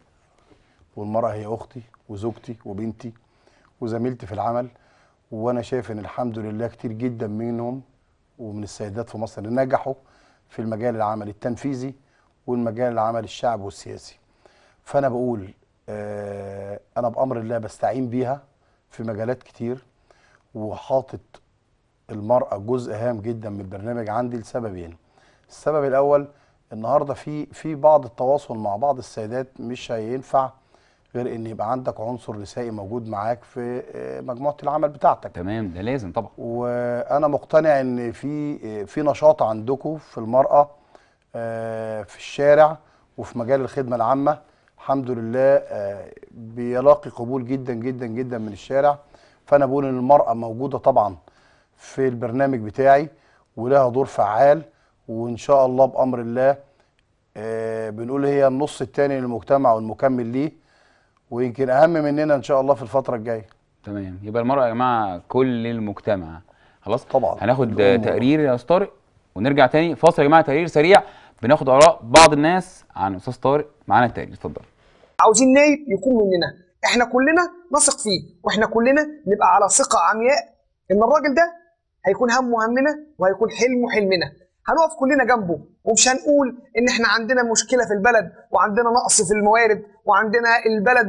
والمراه هي اختي وزوجتي وبنتي وزميلتي في العمل وانا شايف ان الحمد لله كتير جدا منهم ومن السيدات في مصر نجحوا في المجال العمل التنفيذي والمجال العمل الشعبي والسياسي فانا بقول آه، انا بامر الله بستعين بيها في مجالات كتير وحاطط المرأة جزء هام جدا من البرنامج عندي لسببين يعني. السبب الأول النهارده في في بعض التواصل مع بعض السيدات مش هينفع غير ان يبقى عندك عنصر نسائي موجود معاك في آه، مجموعه العمل بتاعتك تمام ده لازم طبعا وانا مقتنع ان في آه، في نشاط عندكم في المراه آه، في الشارع وفي مجال الخدمه العامه الحمد لله بيلاقي قبول جدا جدا جدا من الشارع فانا بقول ان المراه موجوده طبعا في البرنامج بتاعي ولها دور فعال وان شاء الله بامر الله آه بنقول هي النص الثاني للمجتمع والمكمل ليه ويمكن اهم مننا ان شاء الله في الفتره الجايه تمام يبقى المراه يا جماعه كل المجتمع خلاص طبعا هناخد تقرير يا استاذ طارق ونرجع تاني فاصل يا جماعه تقرير سريع بناخد اراء بعض الناس عن استاذ طارق معانا التقرير اتفضل عاوزين نايب يكون مننا احنا كلنا نثق فيه واحنا كلنا نبقى على ثقه عمياء ان الراجل ده هيكون همه همنا وهيكون حلمه حلمنا هنقف كلنا جنبه ومش هنقول ان احنا عندنا مشكله في البلد وعندنا نقص في الموارد وعندنا البلد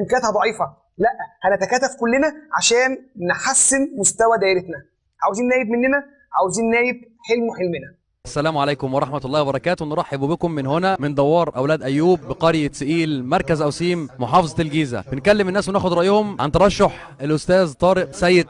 امكانياتها ضعيفه لا هنتكاتف كلنا عشان نحسن مستوى دايرتنا عاوزين نايب مننا عاوزين نايب حلمه حلمنا السلام عليكم ورحمة الله وبركاته نرحب بكم من هنا من دوار أولاد أيوب بقرية سئيل مركز أوسيم محافظة الجيزة بنكلم الناس وناخد رأيهم عن ترشح الأستاذ طارق سيد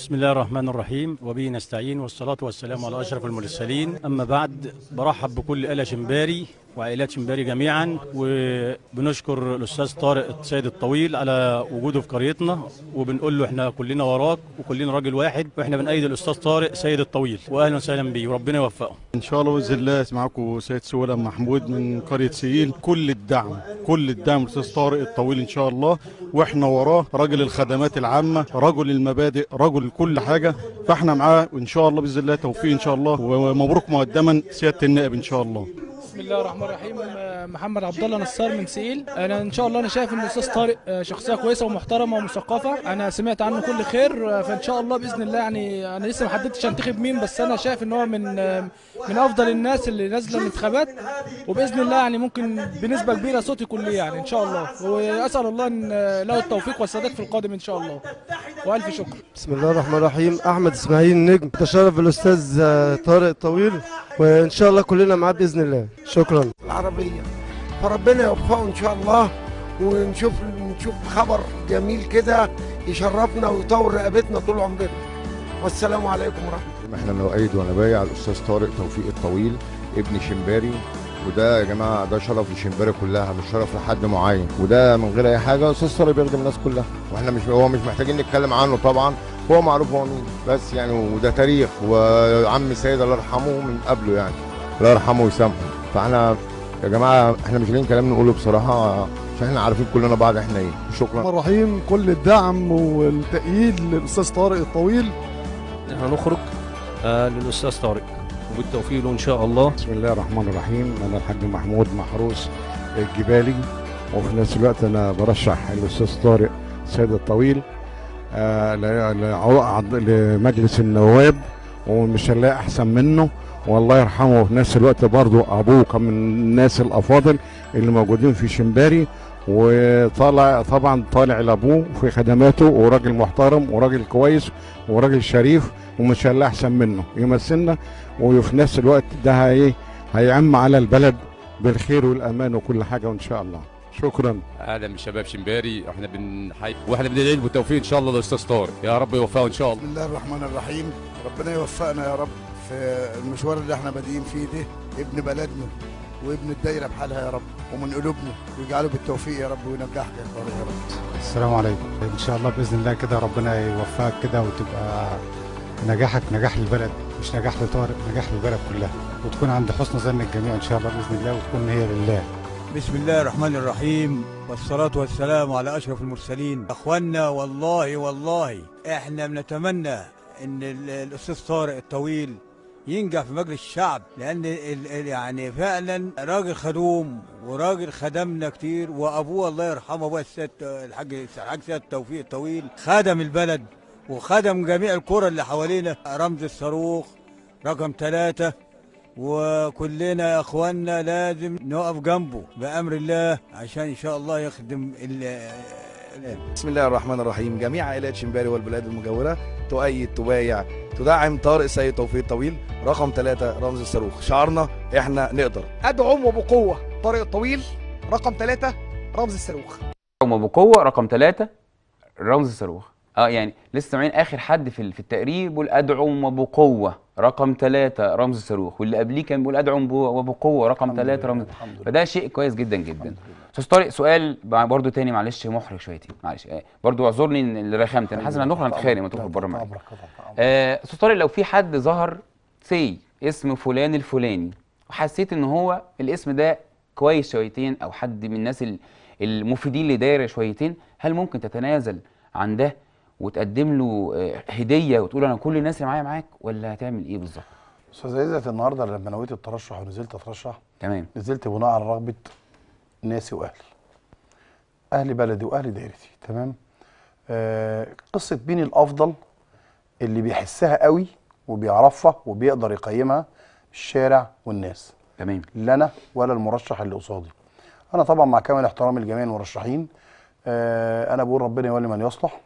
بسم الله الرحمن الرحيم وبه نستعين والصلاة والسلام على أشرف المرسلين أما بعد برحب بكل آلة شمباري وعائلات شمباري جميعا وبنشكر الاستاذ طارق السيد الطويل على وجوده في قريتنا وبنقول له احنا كلنا وراك وكلنا راجل واحد واحنا بنأيد الاستاذ طارق سيد الطويل واهلا وسهلا بيه وربنا يوفقه ان شاء الله باذن الله معاكم سيد سوله محمود من قريه سيل كل الدعم كل الدعم الاستاذ طارق الطويل ان شاء الله واحنا وراه راجل الخدمات العامه رجل المبادئ رجل كل حاجه فاحنا معاه وان شاء الله باذن الله توفيق ان شاء الله ومبروك مقدما سياده النائب ان شاء الله بسم الله الرحمن الرحيم محمد عبد الله نصار من سئيل انا ان شاء الله انا شايف ان الاستاذ طارق أه، شخصيه كويسه ومحترمه ومثقفه انا سمعت عنه كل خير أه، فان شاء الله باذن الله يعني انا لسه ما حددتش هنتخب مين بس انا شايف ان هو من من افضل الناس اللي نازله الانتخابات وباذن الله يعني ممكن بنسبه كبيره صوتي كلية يعني ان شاء الله واسال الله ان له التوفيق والسداد في القادم ان شاء الله والف شكر بسم الله الرحمن الرحيم احمد اسماعيل النجم تشرف الاستاذ آه، طارق طويل وان شاء الله كلنا معاه باذن الله شكرا العربيه فربنا يوفقه ان شاء الله ونشوف نشوف خبر جميل كده يشرفنا ويطور رقبتنا طول عمرنا والسلام عليكم ورحمه الله نعم، احنا نؤيد ونبايع الاستاذ طارق توفيق الطويل ابن شمباري وده يا جماعه ده شرف لشمباري كلها مش شرف لحد معين وده من غير اي حاجه استاذ طارق بيخدم الناس كلها واحنا مش هو مش محتاجين نتكلم عنه طبعا هو معروف هو مين بس يعني وده تاريخ وعم سيد الله يرحمه من قبله يعني الله يرحمه ويسامحه فاحنا يا جماعه احنا مش لاقيين كلام نقوله بصراحه عشان احنا عارفين كلنا بعض احنا ايه شكرا الرحيم كل الدعم والتأييد للاستاذ طارق الطويل احنا نخرج للاستاذ طارق وبالتوفيق له ان شاء الله بسم الله الرحمن الرحيم انا الحاج محمود محروس الجبالي وفي نفس الوقت انا برشح الاستاذ طارق سيد الطويل آه، لمجلس النواب ومش هنلاقي احسن منه والله يرحمه في نفس الوقت برضه ابوه كان من الناس الافاضل اللي موجودين في شمباري وطلع طبعا طالع لابوه في خدماته وراجل محترم وراجل كويس وراجل شريف وما شاء الله احسن منه يمثلنا وفي نفس الوقت ده ايه هيعم على البلد بالخير والامان وكل حاجه وان شاء الله شكرا اهلا بشباب شمباري احنا بنحيي واحنا بندعي بالتوفيق ان شاء الله للاستاذ طارق يا رب يوفقه ان شاء الله بسم الله الرحمن الرحيم ربنا يوفقنا يا رب في المشوار اللي احنا بادئين فيه ده ابن بلدنا وابن الدايره بحالها يا رب ومن قلوبنا ويجعله بالتوفيق يا رب وينجحك يا يا رب. السلام عليكم ان شاء الله باذن الله كده ربنا يوفقك كده وتبقى نجاحك نجاح للبلد مش نجاح لطارق نجاح للبلد كلها وتكون عند حسن ظن الجميع ان شاء الله باذن الله وتكون هي لله. بسم الله الرحمن الرحيم والصلاة والسلام على أشرف المرسلين أخوانا والله والله إحنا بنتمنى إن الأستاذ طارق الطويل ينجح في مجلس الشعب لان يعني فعلا راجل خدوم وراجل خدمنا كتير وابوه الله يرحمه ابوه السيد الحاج الحاج سيد توفيق الطويل خدم البلد وخدم جميع الكره اللي حوالينا رمز الصاروخ رقم ثلاثة وكلنا يا اخواننا لازم نقف جنبه بامر الله عشان ان شاء الله يخدم بسم الله الرحمن الرحيم جميع عائلات شمباري والبلاد المجاورة تؤيد تبايع تدعم طارق سيد توفيق طويل رقم ثلاثة رمز الصاروخ شعارنا احنا نقدر ادعم وبقوة طارق الطويل رقم ثلاثة رمز الصاروخ ادعم وبقوة رقم ثلاثة رمز الصاروخ اه يعني لسه معين اخر حد في في التقرير بيقول ادعم وبقوه رقم ثلاثة رمز الصاروخ واللي قبليه كان بيقول ادعم وبقوه رقم ثلاثة رمز فده شيء كويس جدا جدا استاذ طارق سؤال برضو تاني معلش محرج شويتين معلش آه، برضو اعذرني ان رخمت انا حاسس ان هنخرج نتخانق ما تخرج بره معايا استاذ طارق لو في حد ظهر سي اسم فلان الفلاني وحسيت ان هو الاسم ده كويس شويتين او حد من الناس المفيدين لدايره شويتين هل ممكن تتنازل عن ده وتقدم له آه، هديه وتقول انا كل الناس اللي معايا معاك ولا هتعمل ايه بالظبط؟ استاذ عزت إيه النهارده لما نويت الترشح ونزلت اترشح تمام نزلت بناء على رغبه ناسي واهلي اهل بلدي واهل دايرتي تمام آه قصه مين الافضل اللي بيحسها قوي وبيعرفها وبيقدر يقيمها الشارع والناس تمام لا انا ولا المرشح اللي قصادي انا طبعا مع كامل احترامي لجميع المرشحين آه انا بقول ربنا يولي من يصلح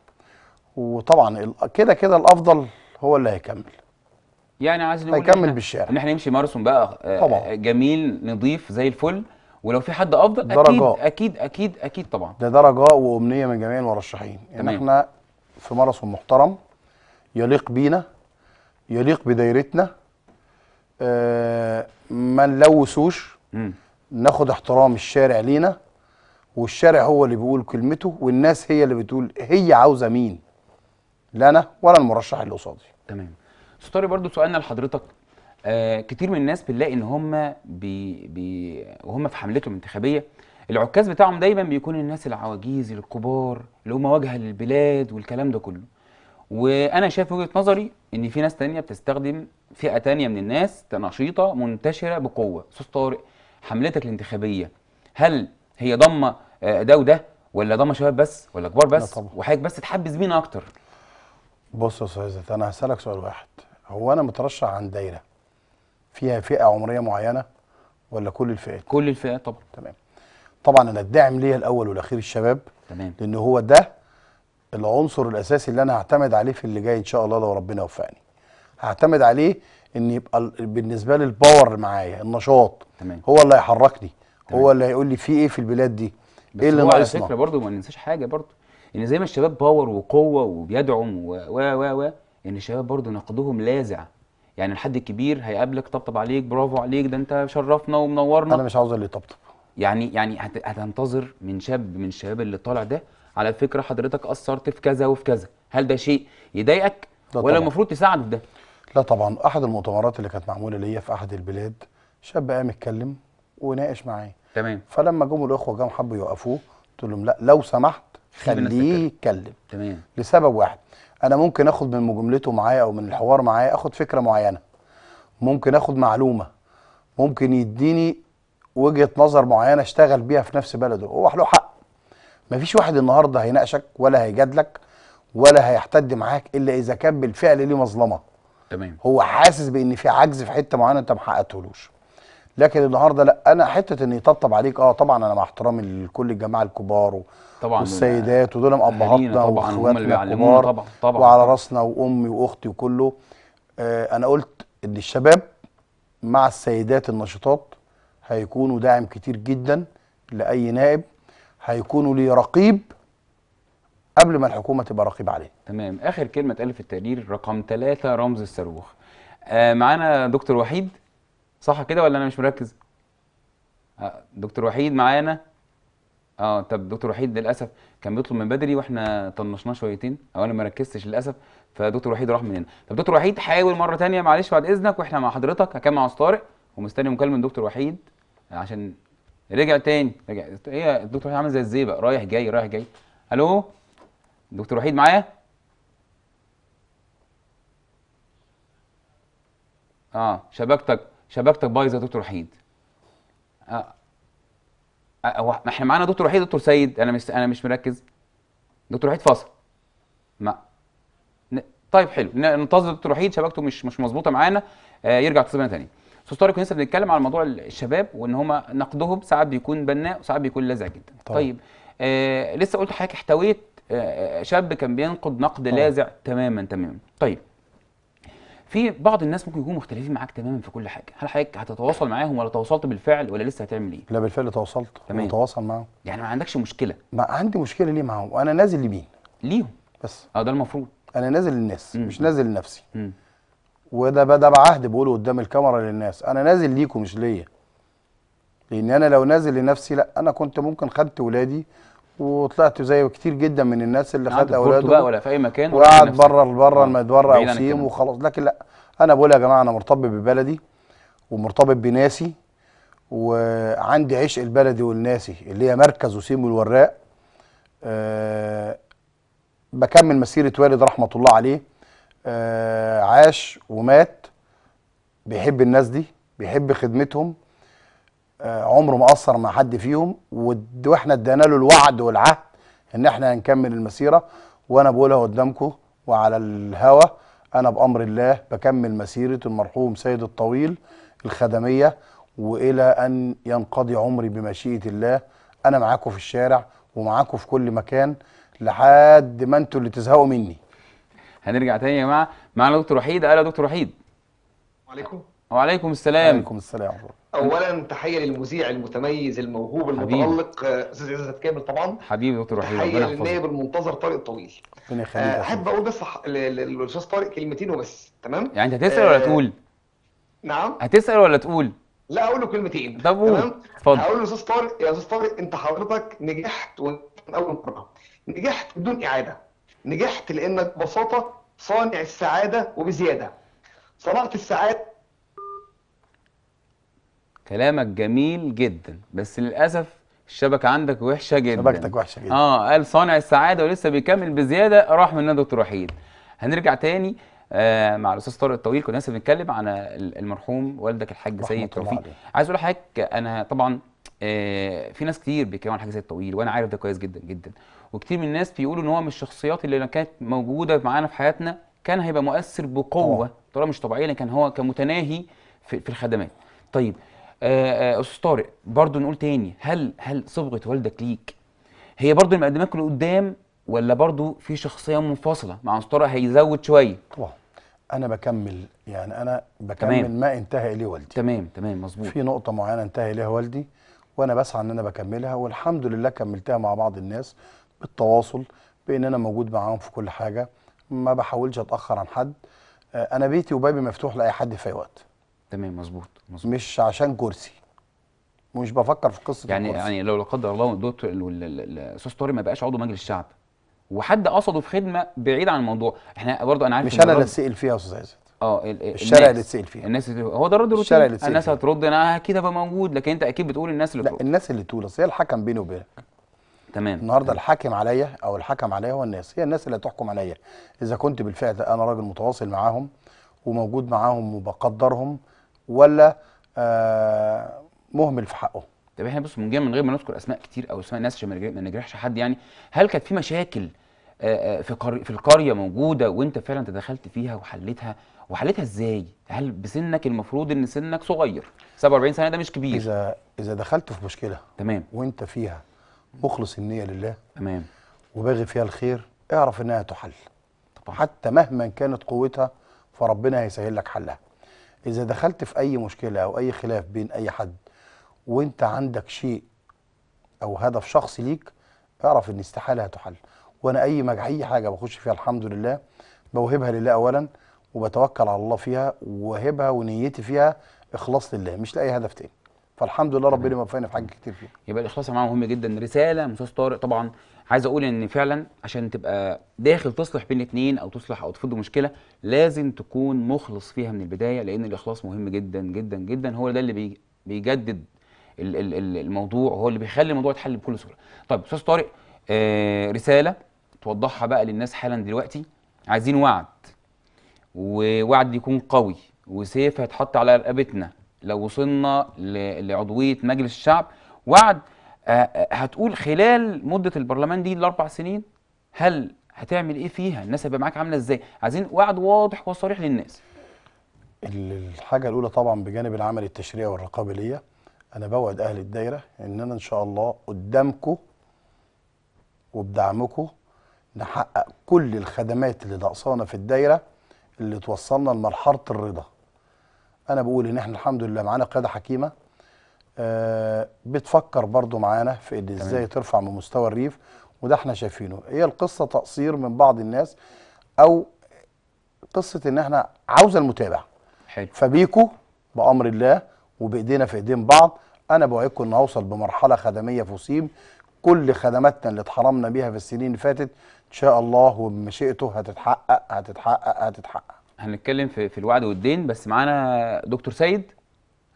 وطبعا كده كده الافضل هو اللي هيكمل يعني عايز نقول هيكمل بالشارع ان احنا نمشي مارسون بقى آه، طبعا. جميل نضيف زي الفل ولو في حد افضل درجة. اكيد اكيد اكيد اكيد طبعا ده درجه وامنيه من جميع المرشحين ان احنا في ماراثون محترم يليق بينا يليق بدايرتنا آه ما نلوثوش ناخد احترام الشارع لينا والشارع هو اللي بيقول كلمته والناس هي اللي بتقول هي عاوزه مين لا انا ولا المرشح اللي قصادي تمام ستاري برضو سؤالنا لحضرتك آه، كتير من الناس بنلاقي ان هم بي بي وهم في حملتهم الانتخابيه العكاز بتاعهم دايما بيكون الناس العواجيز الكبار اللي هم واجهه للبلاد والكلام ده كله وانا شايف وجهه نظري ان في ناس تانية بتستخدم فئه تانية من الناس نشيطه منتشره بقوه استاذ طارق حملتك الانتخابيه هل هي ضمه آه، ده وده ولا ضمه شباب بس ولا كبار بس وحاجة بس تحبز مين اكتر بص يا استاذ انا هسالك سؤال واحد هو انا مترشح عن دايره فيها فئه عمريه معينه ولا كل الفئات كل الفئات طبعا تمام طبعا انا الداعم ليا الاول والاخير الشباب تمام لان هو ده العنصر الاساسي اللي انا هعتمد عليه في اللي جاي ان شاء الله لو ربنا وفقني هعتمد عليه ان يبقى بالنسبه لي الباور معايا النشاط تمام. هو اللي هيحركني هو اللي هيقول لي في ايه في البلاد دي ايه اللي ناقصنا على فكره برضه ما ننساش حاجه برضه ان زي ما الشباب باور وقوه وبيدعم و و و ان الشباب برضه نقدهم لاذع يعني الحد الكبير هيقابلك طبطب عليك برافو عليك ده انت شرفنا ومنورنا انا مش عاوز اللي يطبطب يعني يعني هتنتظر من شاب من الشباب اللي طالع ده على فكره حضرتك اثرت في كذا وفي كذا هل ده شيء يضايقك ولا المفروض تساعده في ده لا طبعا احد المؤتمرات اللي كانت معموله ليا في احد البلاد شاب قام اتكلم وناقش معايا تمام فلما جم الاخوه جم حبوا يوقفوه قلت لهم لا لو سمحت خليه يتكلم تمام لسبب واحد انا ممكن اخد من مجملته معايا او من الحوار معايا اخد فكره معينه ممكن اخد معلومه ممكن يديني وجهه نظر معينه اشتغل بيها في نفس بلده هو له حق مفيش واحد النهارده هيناقشك ولا هيجادلك ولا هيحتد معاك الا اذا كان بالفعل ليه مظلمه تمام هو حاسس بان في عجز في حته معينه انت ما حققتهلوش لكن النهارده لا انا حته ان يطبطب عليك اه طبعا انا مع احترامي لكل الجماعه الكبار طبعا والسيدات ودول ابهاتنا واخواتنا الكبار طبعا طبعا وعلى راسنا وامي واختي وكله آه انا قلت ان الشباب مع السيدات النشطات هيكونوا داعم كتير جدا لاي نائب هيكونوا لي رقيب قبل ما الحكومه تبقى رقيب عليه تمام اخر كلمه اتقال في التقرير رقم ثلاثة رمز الصاروخ آه معانا دكتور وحيد صح كده ولا انا مش مركز آه، دكتور وحيد معانا اه طب دكتور وحيد للاسف كان بيطلب من بدري واحنا طنشناه شويتين او انا ما ركزتش للاسف فدكتور وحيد راح من هنا طب دكتور وحيد حاول مره ثانيه معلش بعد اذنك واحنا مع حضرتك هكمل مع طارق ومستني مكالمه من دكتور وحيد عشان رجع تاني رجع ايه الدكتور وحيد عامل زي الزيبق رايح جاي رايح جاي الو دكتور وحيد معايا اه شبكتك شبكتك بايظه يا دكتور وحيد آه. هو احنا معانا دكتور وحيد دكتور سيد انا مش انا مش مركز دكتور وحيد فاصل ما طيب حلو ننتظر دكتور وحيد شبكته مش مش مظبوطه معانا آه يرجع اتصل تاني استاذ طارق لسه بنتكلم على موضوع الشباب وان هم نقدهم ساعات بيكون بناء وساعات بيكون لاذع جدا طيب, طيب. آه لسه قلت حضرتك احتويت آه, آه، شاب كان بينقد نقد طيب. لاذع تماما تماما طيب في بعض الناس ممكن يكونوا مختلفين معاك تماما في كل حاجه هل حضرتك هتتواصل معاهم ولا تواصلت بالفعل ولا لسه هتعمل ايه لا بالفعل تواصلت تمام متواصل معاهم يعني ما عندكش مشكله ما عندي مشكله ليه معاهم انا نازل لمين ليهم بس اه ده المفروض انا نازل للناس مم. مش نازل لنفسي مم. وده ده بعهد بقوله قدام الكاميرا للناس انا نازل ليكم مش ليا لان انا لو نازل لنفسي لا انا كنت ممكن خدت ولادي وطلعت زي كتير جدا من الناس اللي خد اولاده بقى ولا في اي مكان وقعد بره بره ما او سيم وخلاص لكن لا انا بقول يا جماعه انا مرتبط ببلدي ومرتبط بناسي وعندي عشق البلدي والناسي اللي هي مركز وسيم والوراق أه بكمل مسيره والد رحمه الله عليه أه عاش ومات بيحب الناس دي بيحب خدمتهم آه، عمره ما قصر مع حد فيهم واحنا ادينا له الوعد والعهد ان احنا هنكمل المسيره وانا بقولها قدامكم وعلى الهوى انا بامر الله بكمل مسيره المرحوم سيد الطويل الخدميه والى ان ينقضي عمري بمشيئه الله انا معاكم في الشارع ومعاكم في كل مكان لحد ما انتوا اللي تزهقوا مني هنرجع تاني يا جماعه معانا دكتور وحيد اهلا دكتور وحيد وعليكم وعليكم السلام وعليكم السلام اولا تحيه للمذيع المتميز الموهوب المتالق آه، استاذ عزت كامل طبعا حبيبي دكتور وحيد تحيه للنائب المنتظر طارق الطويل ربنا يخليك آه، احب اقول بس للاستاذ طارق كلمتين وبس تمام يعني انت هتسال ولا آه، تقول نعم هتسال ولا تقول لا اقول له كلمتين طب قول اتفضل هقول له استاذ طارق يا استاذ طارق انت حضرتك نجحت من اول مره نجحت بدون اعاده نجحت لانك ببساطه صانع السعاده وبزياده صنعت السعاده كلامك جميل جدا بس للاسف الشبكه عندك وحشه جدا شبكتك وحشه جدا اه قال صانع السعاده ولسه بيكمل بزياده راح مننا دكتور وحيد هنرجع تاني آه مع الاستاذ طارق الطويل كنا لسه بنتكلم عن المرحوم والدك الحاج سيد توفيق عايز اقول لحضرتك انا طبعا آه في ناس كتير بيتكلموا عن الحاج سيد الطويل وانا عارف ده كويس جدا جدا وكتير من الناس بيقولوا ان هو من الشخصيات اللي كانت موجوده معانا في حياتنا كان هيبقى مؤثر بقوه طبعا. مش طبيعيه لان هو كان هو في, في الخدمات طيب آه، آه، استاذ طارق برضه نقول تاني هل هل صبغه والدك ليك هي برضه اللي مقدماك لقدام ولا برضه في شخصيه منفصله مع استاذ طارق هيزود شويه طبعا انا بكمل يعني انا بكمل تمام. ما انتهى اليه والدي تمام تمام مظبوط في نقطه معينه انتهى اليها والدي وانا بسعى ان انا بكملها والحمد لله كملتها مع بعض الناس بالتواصل بان انا موجود معاهم في كل حاجه ما بحاولش اتاخر عن حد آه، انا بيتي وبابي مفتوح لاي حد في اي وقت تمام مظبوط مش عشان كرسي مش بفكر في قصه يعني الكرسي. يعني لو لا قدر الله الدكتور الاستاذ طارق ما بقاش عضو مجلس الشعب وحد قصده في خدمه بعيد عن الموضوع احنا برضه انا عارف مش انا اللي اتسال فيها يا استاذ عزت اه الشارع اللي اتسال فيها الناس هو ده رد الروتيني الناس هترد انا آه، اكيد هبقى موجود لكن انت اكيد بتقول الناس اللي ترد لا الناس اللي تقول اصل هي الحكم بيني وبينك تمام النهارده تمام. الحاكم عليا او الحكم عليا هو الناس هي الناس اللي هتحكم عليا اذا كنت بالفعل انا راجل متواصل معاهم وموجود معاهم وبقدرهم ولا آه، مهمل في حقه طب احنا بص من جاي من غير ما نذكر اسماء كتير او اسماء ناس عشان ما نجرحش حد يعني هل كانت في مشاكل آه، آه، في في القريه موجوده وانت فعلا تدخلت فيها وحلتها وحلتها ازاي؟ هل بسنك المفروض ان سنك صغير 47 سنه ده مش كبير اذا اذا دخلت في مشكله تمام وانت فيها مخلص النيه لله تمام وباغي فيها الخير اعرف انها تحل طبعا. حتى مهما كانت قوتها فربنا هيسهل لك حلها اذا دخلت في اي مشكله او اي خلاف بين اي حد وانت عندك شيء او هدف شخصي ليك اعرف ان استحاله هتحل وانا اي اي حاجه بخش فيها الحمد لله بوهبها لله اولا وبتوكل على الله فيها وهبها ونيتي فيها اخلاص لله مش لاي هدف تاني فالحمد لله ربنا وفقنا في حاجات كتير فيها يبقى الاخلاص معاهم مهم جدا رساله من استاذ طارق طبعا عايز اقول ان فعلا عشان تبقى داخل تصلح بين اتنين او تصلح او تفض مشكله لازم تكون مخلص فيها من البدايه لان الاخلاص مهم جدا جدا جدا هو ده اللي بيجدد الموضوع هو اللي بيخلي الموضوع يتحل بكل سهوله طيب استاذ طارق آه رساله توضحها بقى للناس حالا دلوقتي عايزين وعد ووعد يكون قوي وسيف هيتحط على رقبتنا لو وصلنا لعضويه مجلس الشعب وعد آه، آه، هتقول خلال مده البرلمان دي الاربع سنين هل هتعمل ايه فيها الناس هيبقى معاك عامله ازاي عايزين وعد واضح وصريح للناس الحاجه الاولى طبعا بجانب العمل التشريعي والرقابي ليا انا بوعد اهل الدايره ان انا ان شاء الله قدامكم وبدعمكم نحقق كل الخدمات اللي ناقصانا في الدايره اللي توصلنا لمرحله الرضا انا بقول ان احنا الحمد لله معانا قياده حكيمه آه، بتفكر برضو معانا في ان ازاي ترفع من مستوى الريف وده احنا شايفينه هي القصه تقصير من بعض الناس او قصه ان احنا عاوزه المتابع حلو فبيكوا بامر الله وبايدينا في ايدين بعض انا بوعدكم ان اوصل بمرحله خدميه في وسيم كل خدماتنا اللي اتحرمنا بيها في السنين اللي فاتت ان شاء الله وبمشيئته هتتحقق هتتحقق هتتحقق هنتكلم في, في الوعد والدين بس معانا دكتور سيد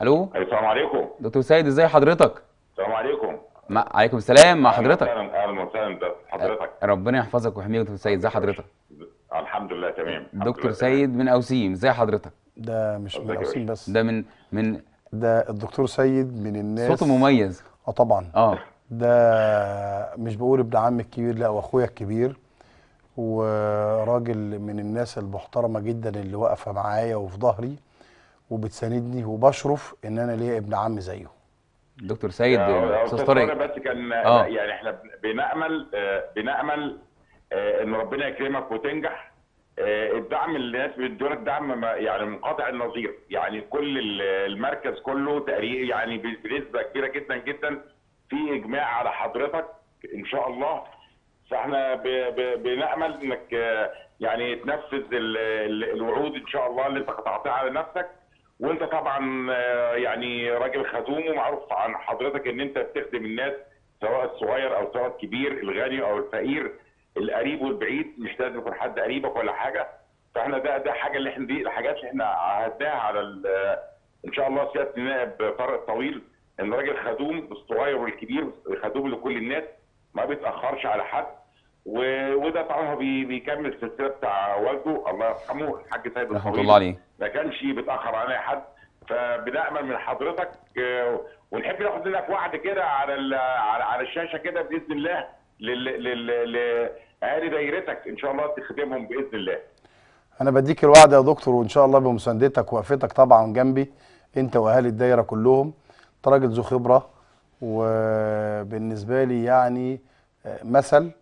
الو السلام عليكم دكتور سيد ازاي حضرتك السلام عليكم ما عليكم السلام مع حضرتك اهلا وسهلا حضرتك ربنا يحفظك ويحميك دكتور سيد ازاي حضرتك الحمد لله تمام دكتور سيد من اوسيم ازاي حضرتك ده مش من اوسيم بس ده من من ده الدكتور سيد من الناس صوته مميز اه طبعا اه ده مش بقول ابن عمي الكبير لا واخويا الكبير وراجل من الناس المحترمه جدا اللي واقفه معايا وفي ظهري وبتساندني وبشرف ان انا ليا ابن عم زيه دكتور سيد استاذ طارق بس كان آه. يعني احنا بنامل آه، بنامل آه، ان ربنا يكرمك وتنجح آه، الدعم اللي الناس بتدور دعم يعني منقطع النظير يعني كل المركز كله تقريبا يعني بنسبه كبيره جدا جدا في اجماع على حضرتك ان شاء الله فاحنا بنامل انك يعني تنفذ الوعود ان شاء الله اللي انت قطعتها على نفسك وانت طبعا آه، يعني راجل خدوم ومعروف عن حضرتك ان انت بتخدم الناس سواء الصغير او سواء الكبير الغني او الفقير القريب والبعيد مش لازم يكون حد قريبك ولا حاجه فاحنا ده ده حاجه اللي احنا دي الحاجات اللي احنا عهدناها على آه، ان شاء الله سياده النائب فرق طويل ان راجل خدوم الصغير والكبير خدوم لكل الناس ما بيتاخرش على حد وده طبعا هو بيكمل السلسله بتاع والده الله يرحمه الحاج سيد رحمه الله عليه ما كانش بيتاخر على اي حد فبنامل من حضرتك آه، ونحب ناخد لك وعد كده على على الشاشه كده باذن الله لاهالي دايرتك ان شاء الله تخدمهم باذن الله. انا بديك الوعد يا دكتور وان شاء الله بمساندتك ووقفتك طبعا جنبي انت واهالي الدايره كلهم انت راجل ذو خبره وبالنسبه لي يعني آه، مثل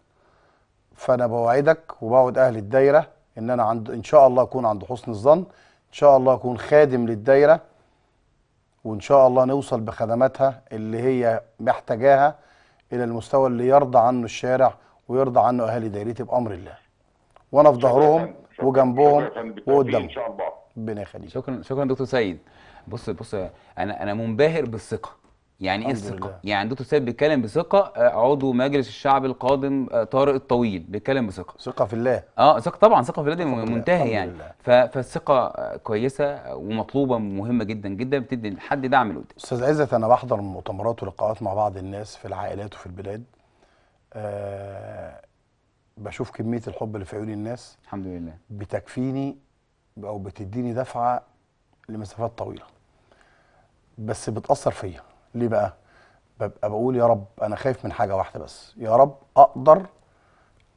فانا بوعدك وبوعد اهل الدايره ان انا عند ان شاء الله اكون عند حسن الظن ان شاء الله اكون خادم للدايره وان شاء الله نوصل بخدماتها اللي هي محتاجاها الى المستوى اللي يرضى عنه الشارع ويرضى عنه اهالي دايرتي بامر الله وانا في ظهرهم وجنبهم وقدامهم ان شاء الله ربنا يخليك شكرا شكرا دكتور سيد بص بص انا انا منبهر بالثقه يعني ايه الثقه؟ يعني دكتور سيد بيتكلم بثقه آه، عضو مجلس الشعب القادم آه، طارق الطويل بيتكلم بثقه ثقه في الله اه ثقه طبعا ثقه في الله دي منتهي يعني فالثقه آه، كويسه ومطلوبه مهمه جدا جدا بتدي لحد دعم الوداد استاذ عزت انا بحضر مؤتمرات ولقاءات مع بعض الناس في العائلات وفي البلاد آه بشوف كميه الحب اللي في عيون الناس الحمد لله بتكفيني او بتديني دفعه لمسافات طويله بس بتاثر فيا ليه بقى ببقى بقول يا رب انا خايف من حاجه واحده بس يا رب اقدر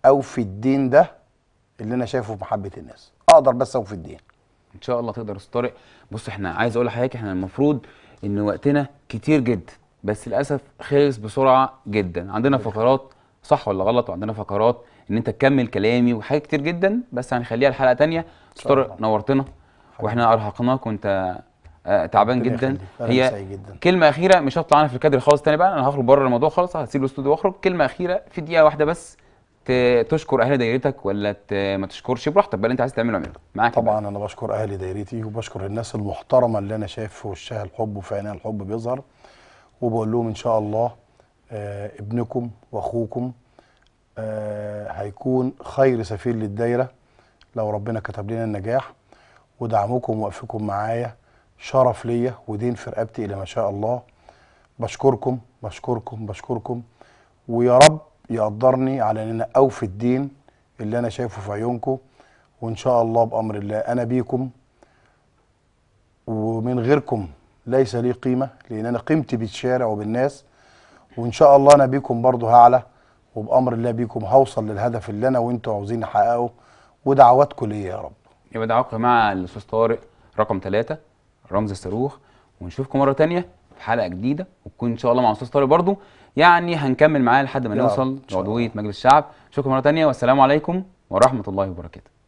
اوفي الدين ده اللي انا شايفه في محبه الناس اقدر بس اوفي الدين ان شاء الله تقدر استاذ طارق بص احنا عايز اقول لحضرتك احنا المفروض ان وقتنا كتير جدا بس للاسف خلص بسرعه جدا عندنا فقرات صح ولا غلط وعندنا فقرات ان انت تكمل كلامي وحاجات كتير جدا بس هنخليها لحلقه ثانيه، استاذ طارق نورتنا واحنا ارهقناك وانت آه، تعبان جدا هي جداً. كلمه اخيره مش هطلع انا في الكادر خالص تاني بقى انا هخرج بره الموضوع خالص هسيب الاستوديو واخرج كلمه اخيره في دقيقه واحده بس تشكر اهل دايرتك ولا ما تشكرش براحتك بقى اللي انت عايز تعمله اعمله معاك طبعا بقى. انا بشكر اهل دايرتي وبشكر الناس المحترمه اللي انا شايف في وشها الحب وفي عينها الحب بيظهر وبقول لهم ان شاء الله آه ابنكم واخوكم آه هيكون خير سفير للدايره لو ربنا كتب لنا النجاح ودعمكم ووقفكم معايا شرف ليا ودين في رقبتي الى ما شاء الله بشكركم بشكركم بشكركم ويا رب يقدرني على ان انا اوفي الدين اللي انا شايفه في عيونكم وان شاء الله بامر الله انا بيكم ومن غيركم ليس لي قيمه لان انا قيمتي بالشارع وبالناس وان شاء الله انا بيكم برضه هعلى وبامر الله بيكم هوصل للهدف اللي انا وانتم عاوزين نحققه ودعواتكم ليا يا رب يبقى دعواتكم مع الاستاذ طارق رقم ثلاثة رمز الصاروخ ونشوفكم مره تانية في حلقه جديده وتكون ان شاء الله مع استاذ طارق برضو يعني هنكمل معاه لحد ما نوصل لعضويه مجلس الشعب اشوفكم مره تانية والسلام عليكم ورحمه الله وبركاته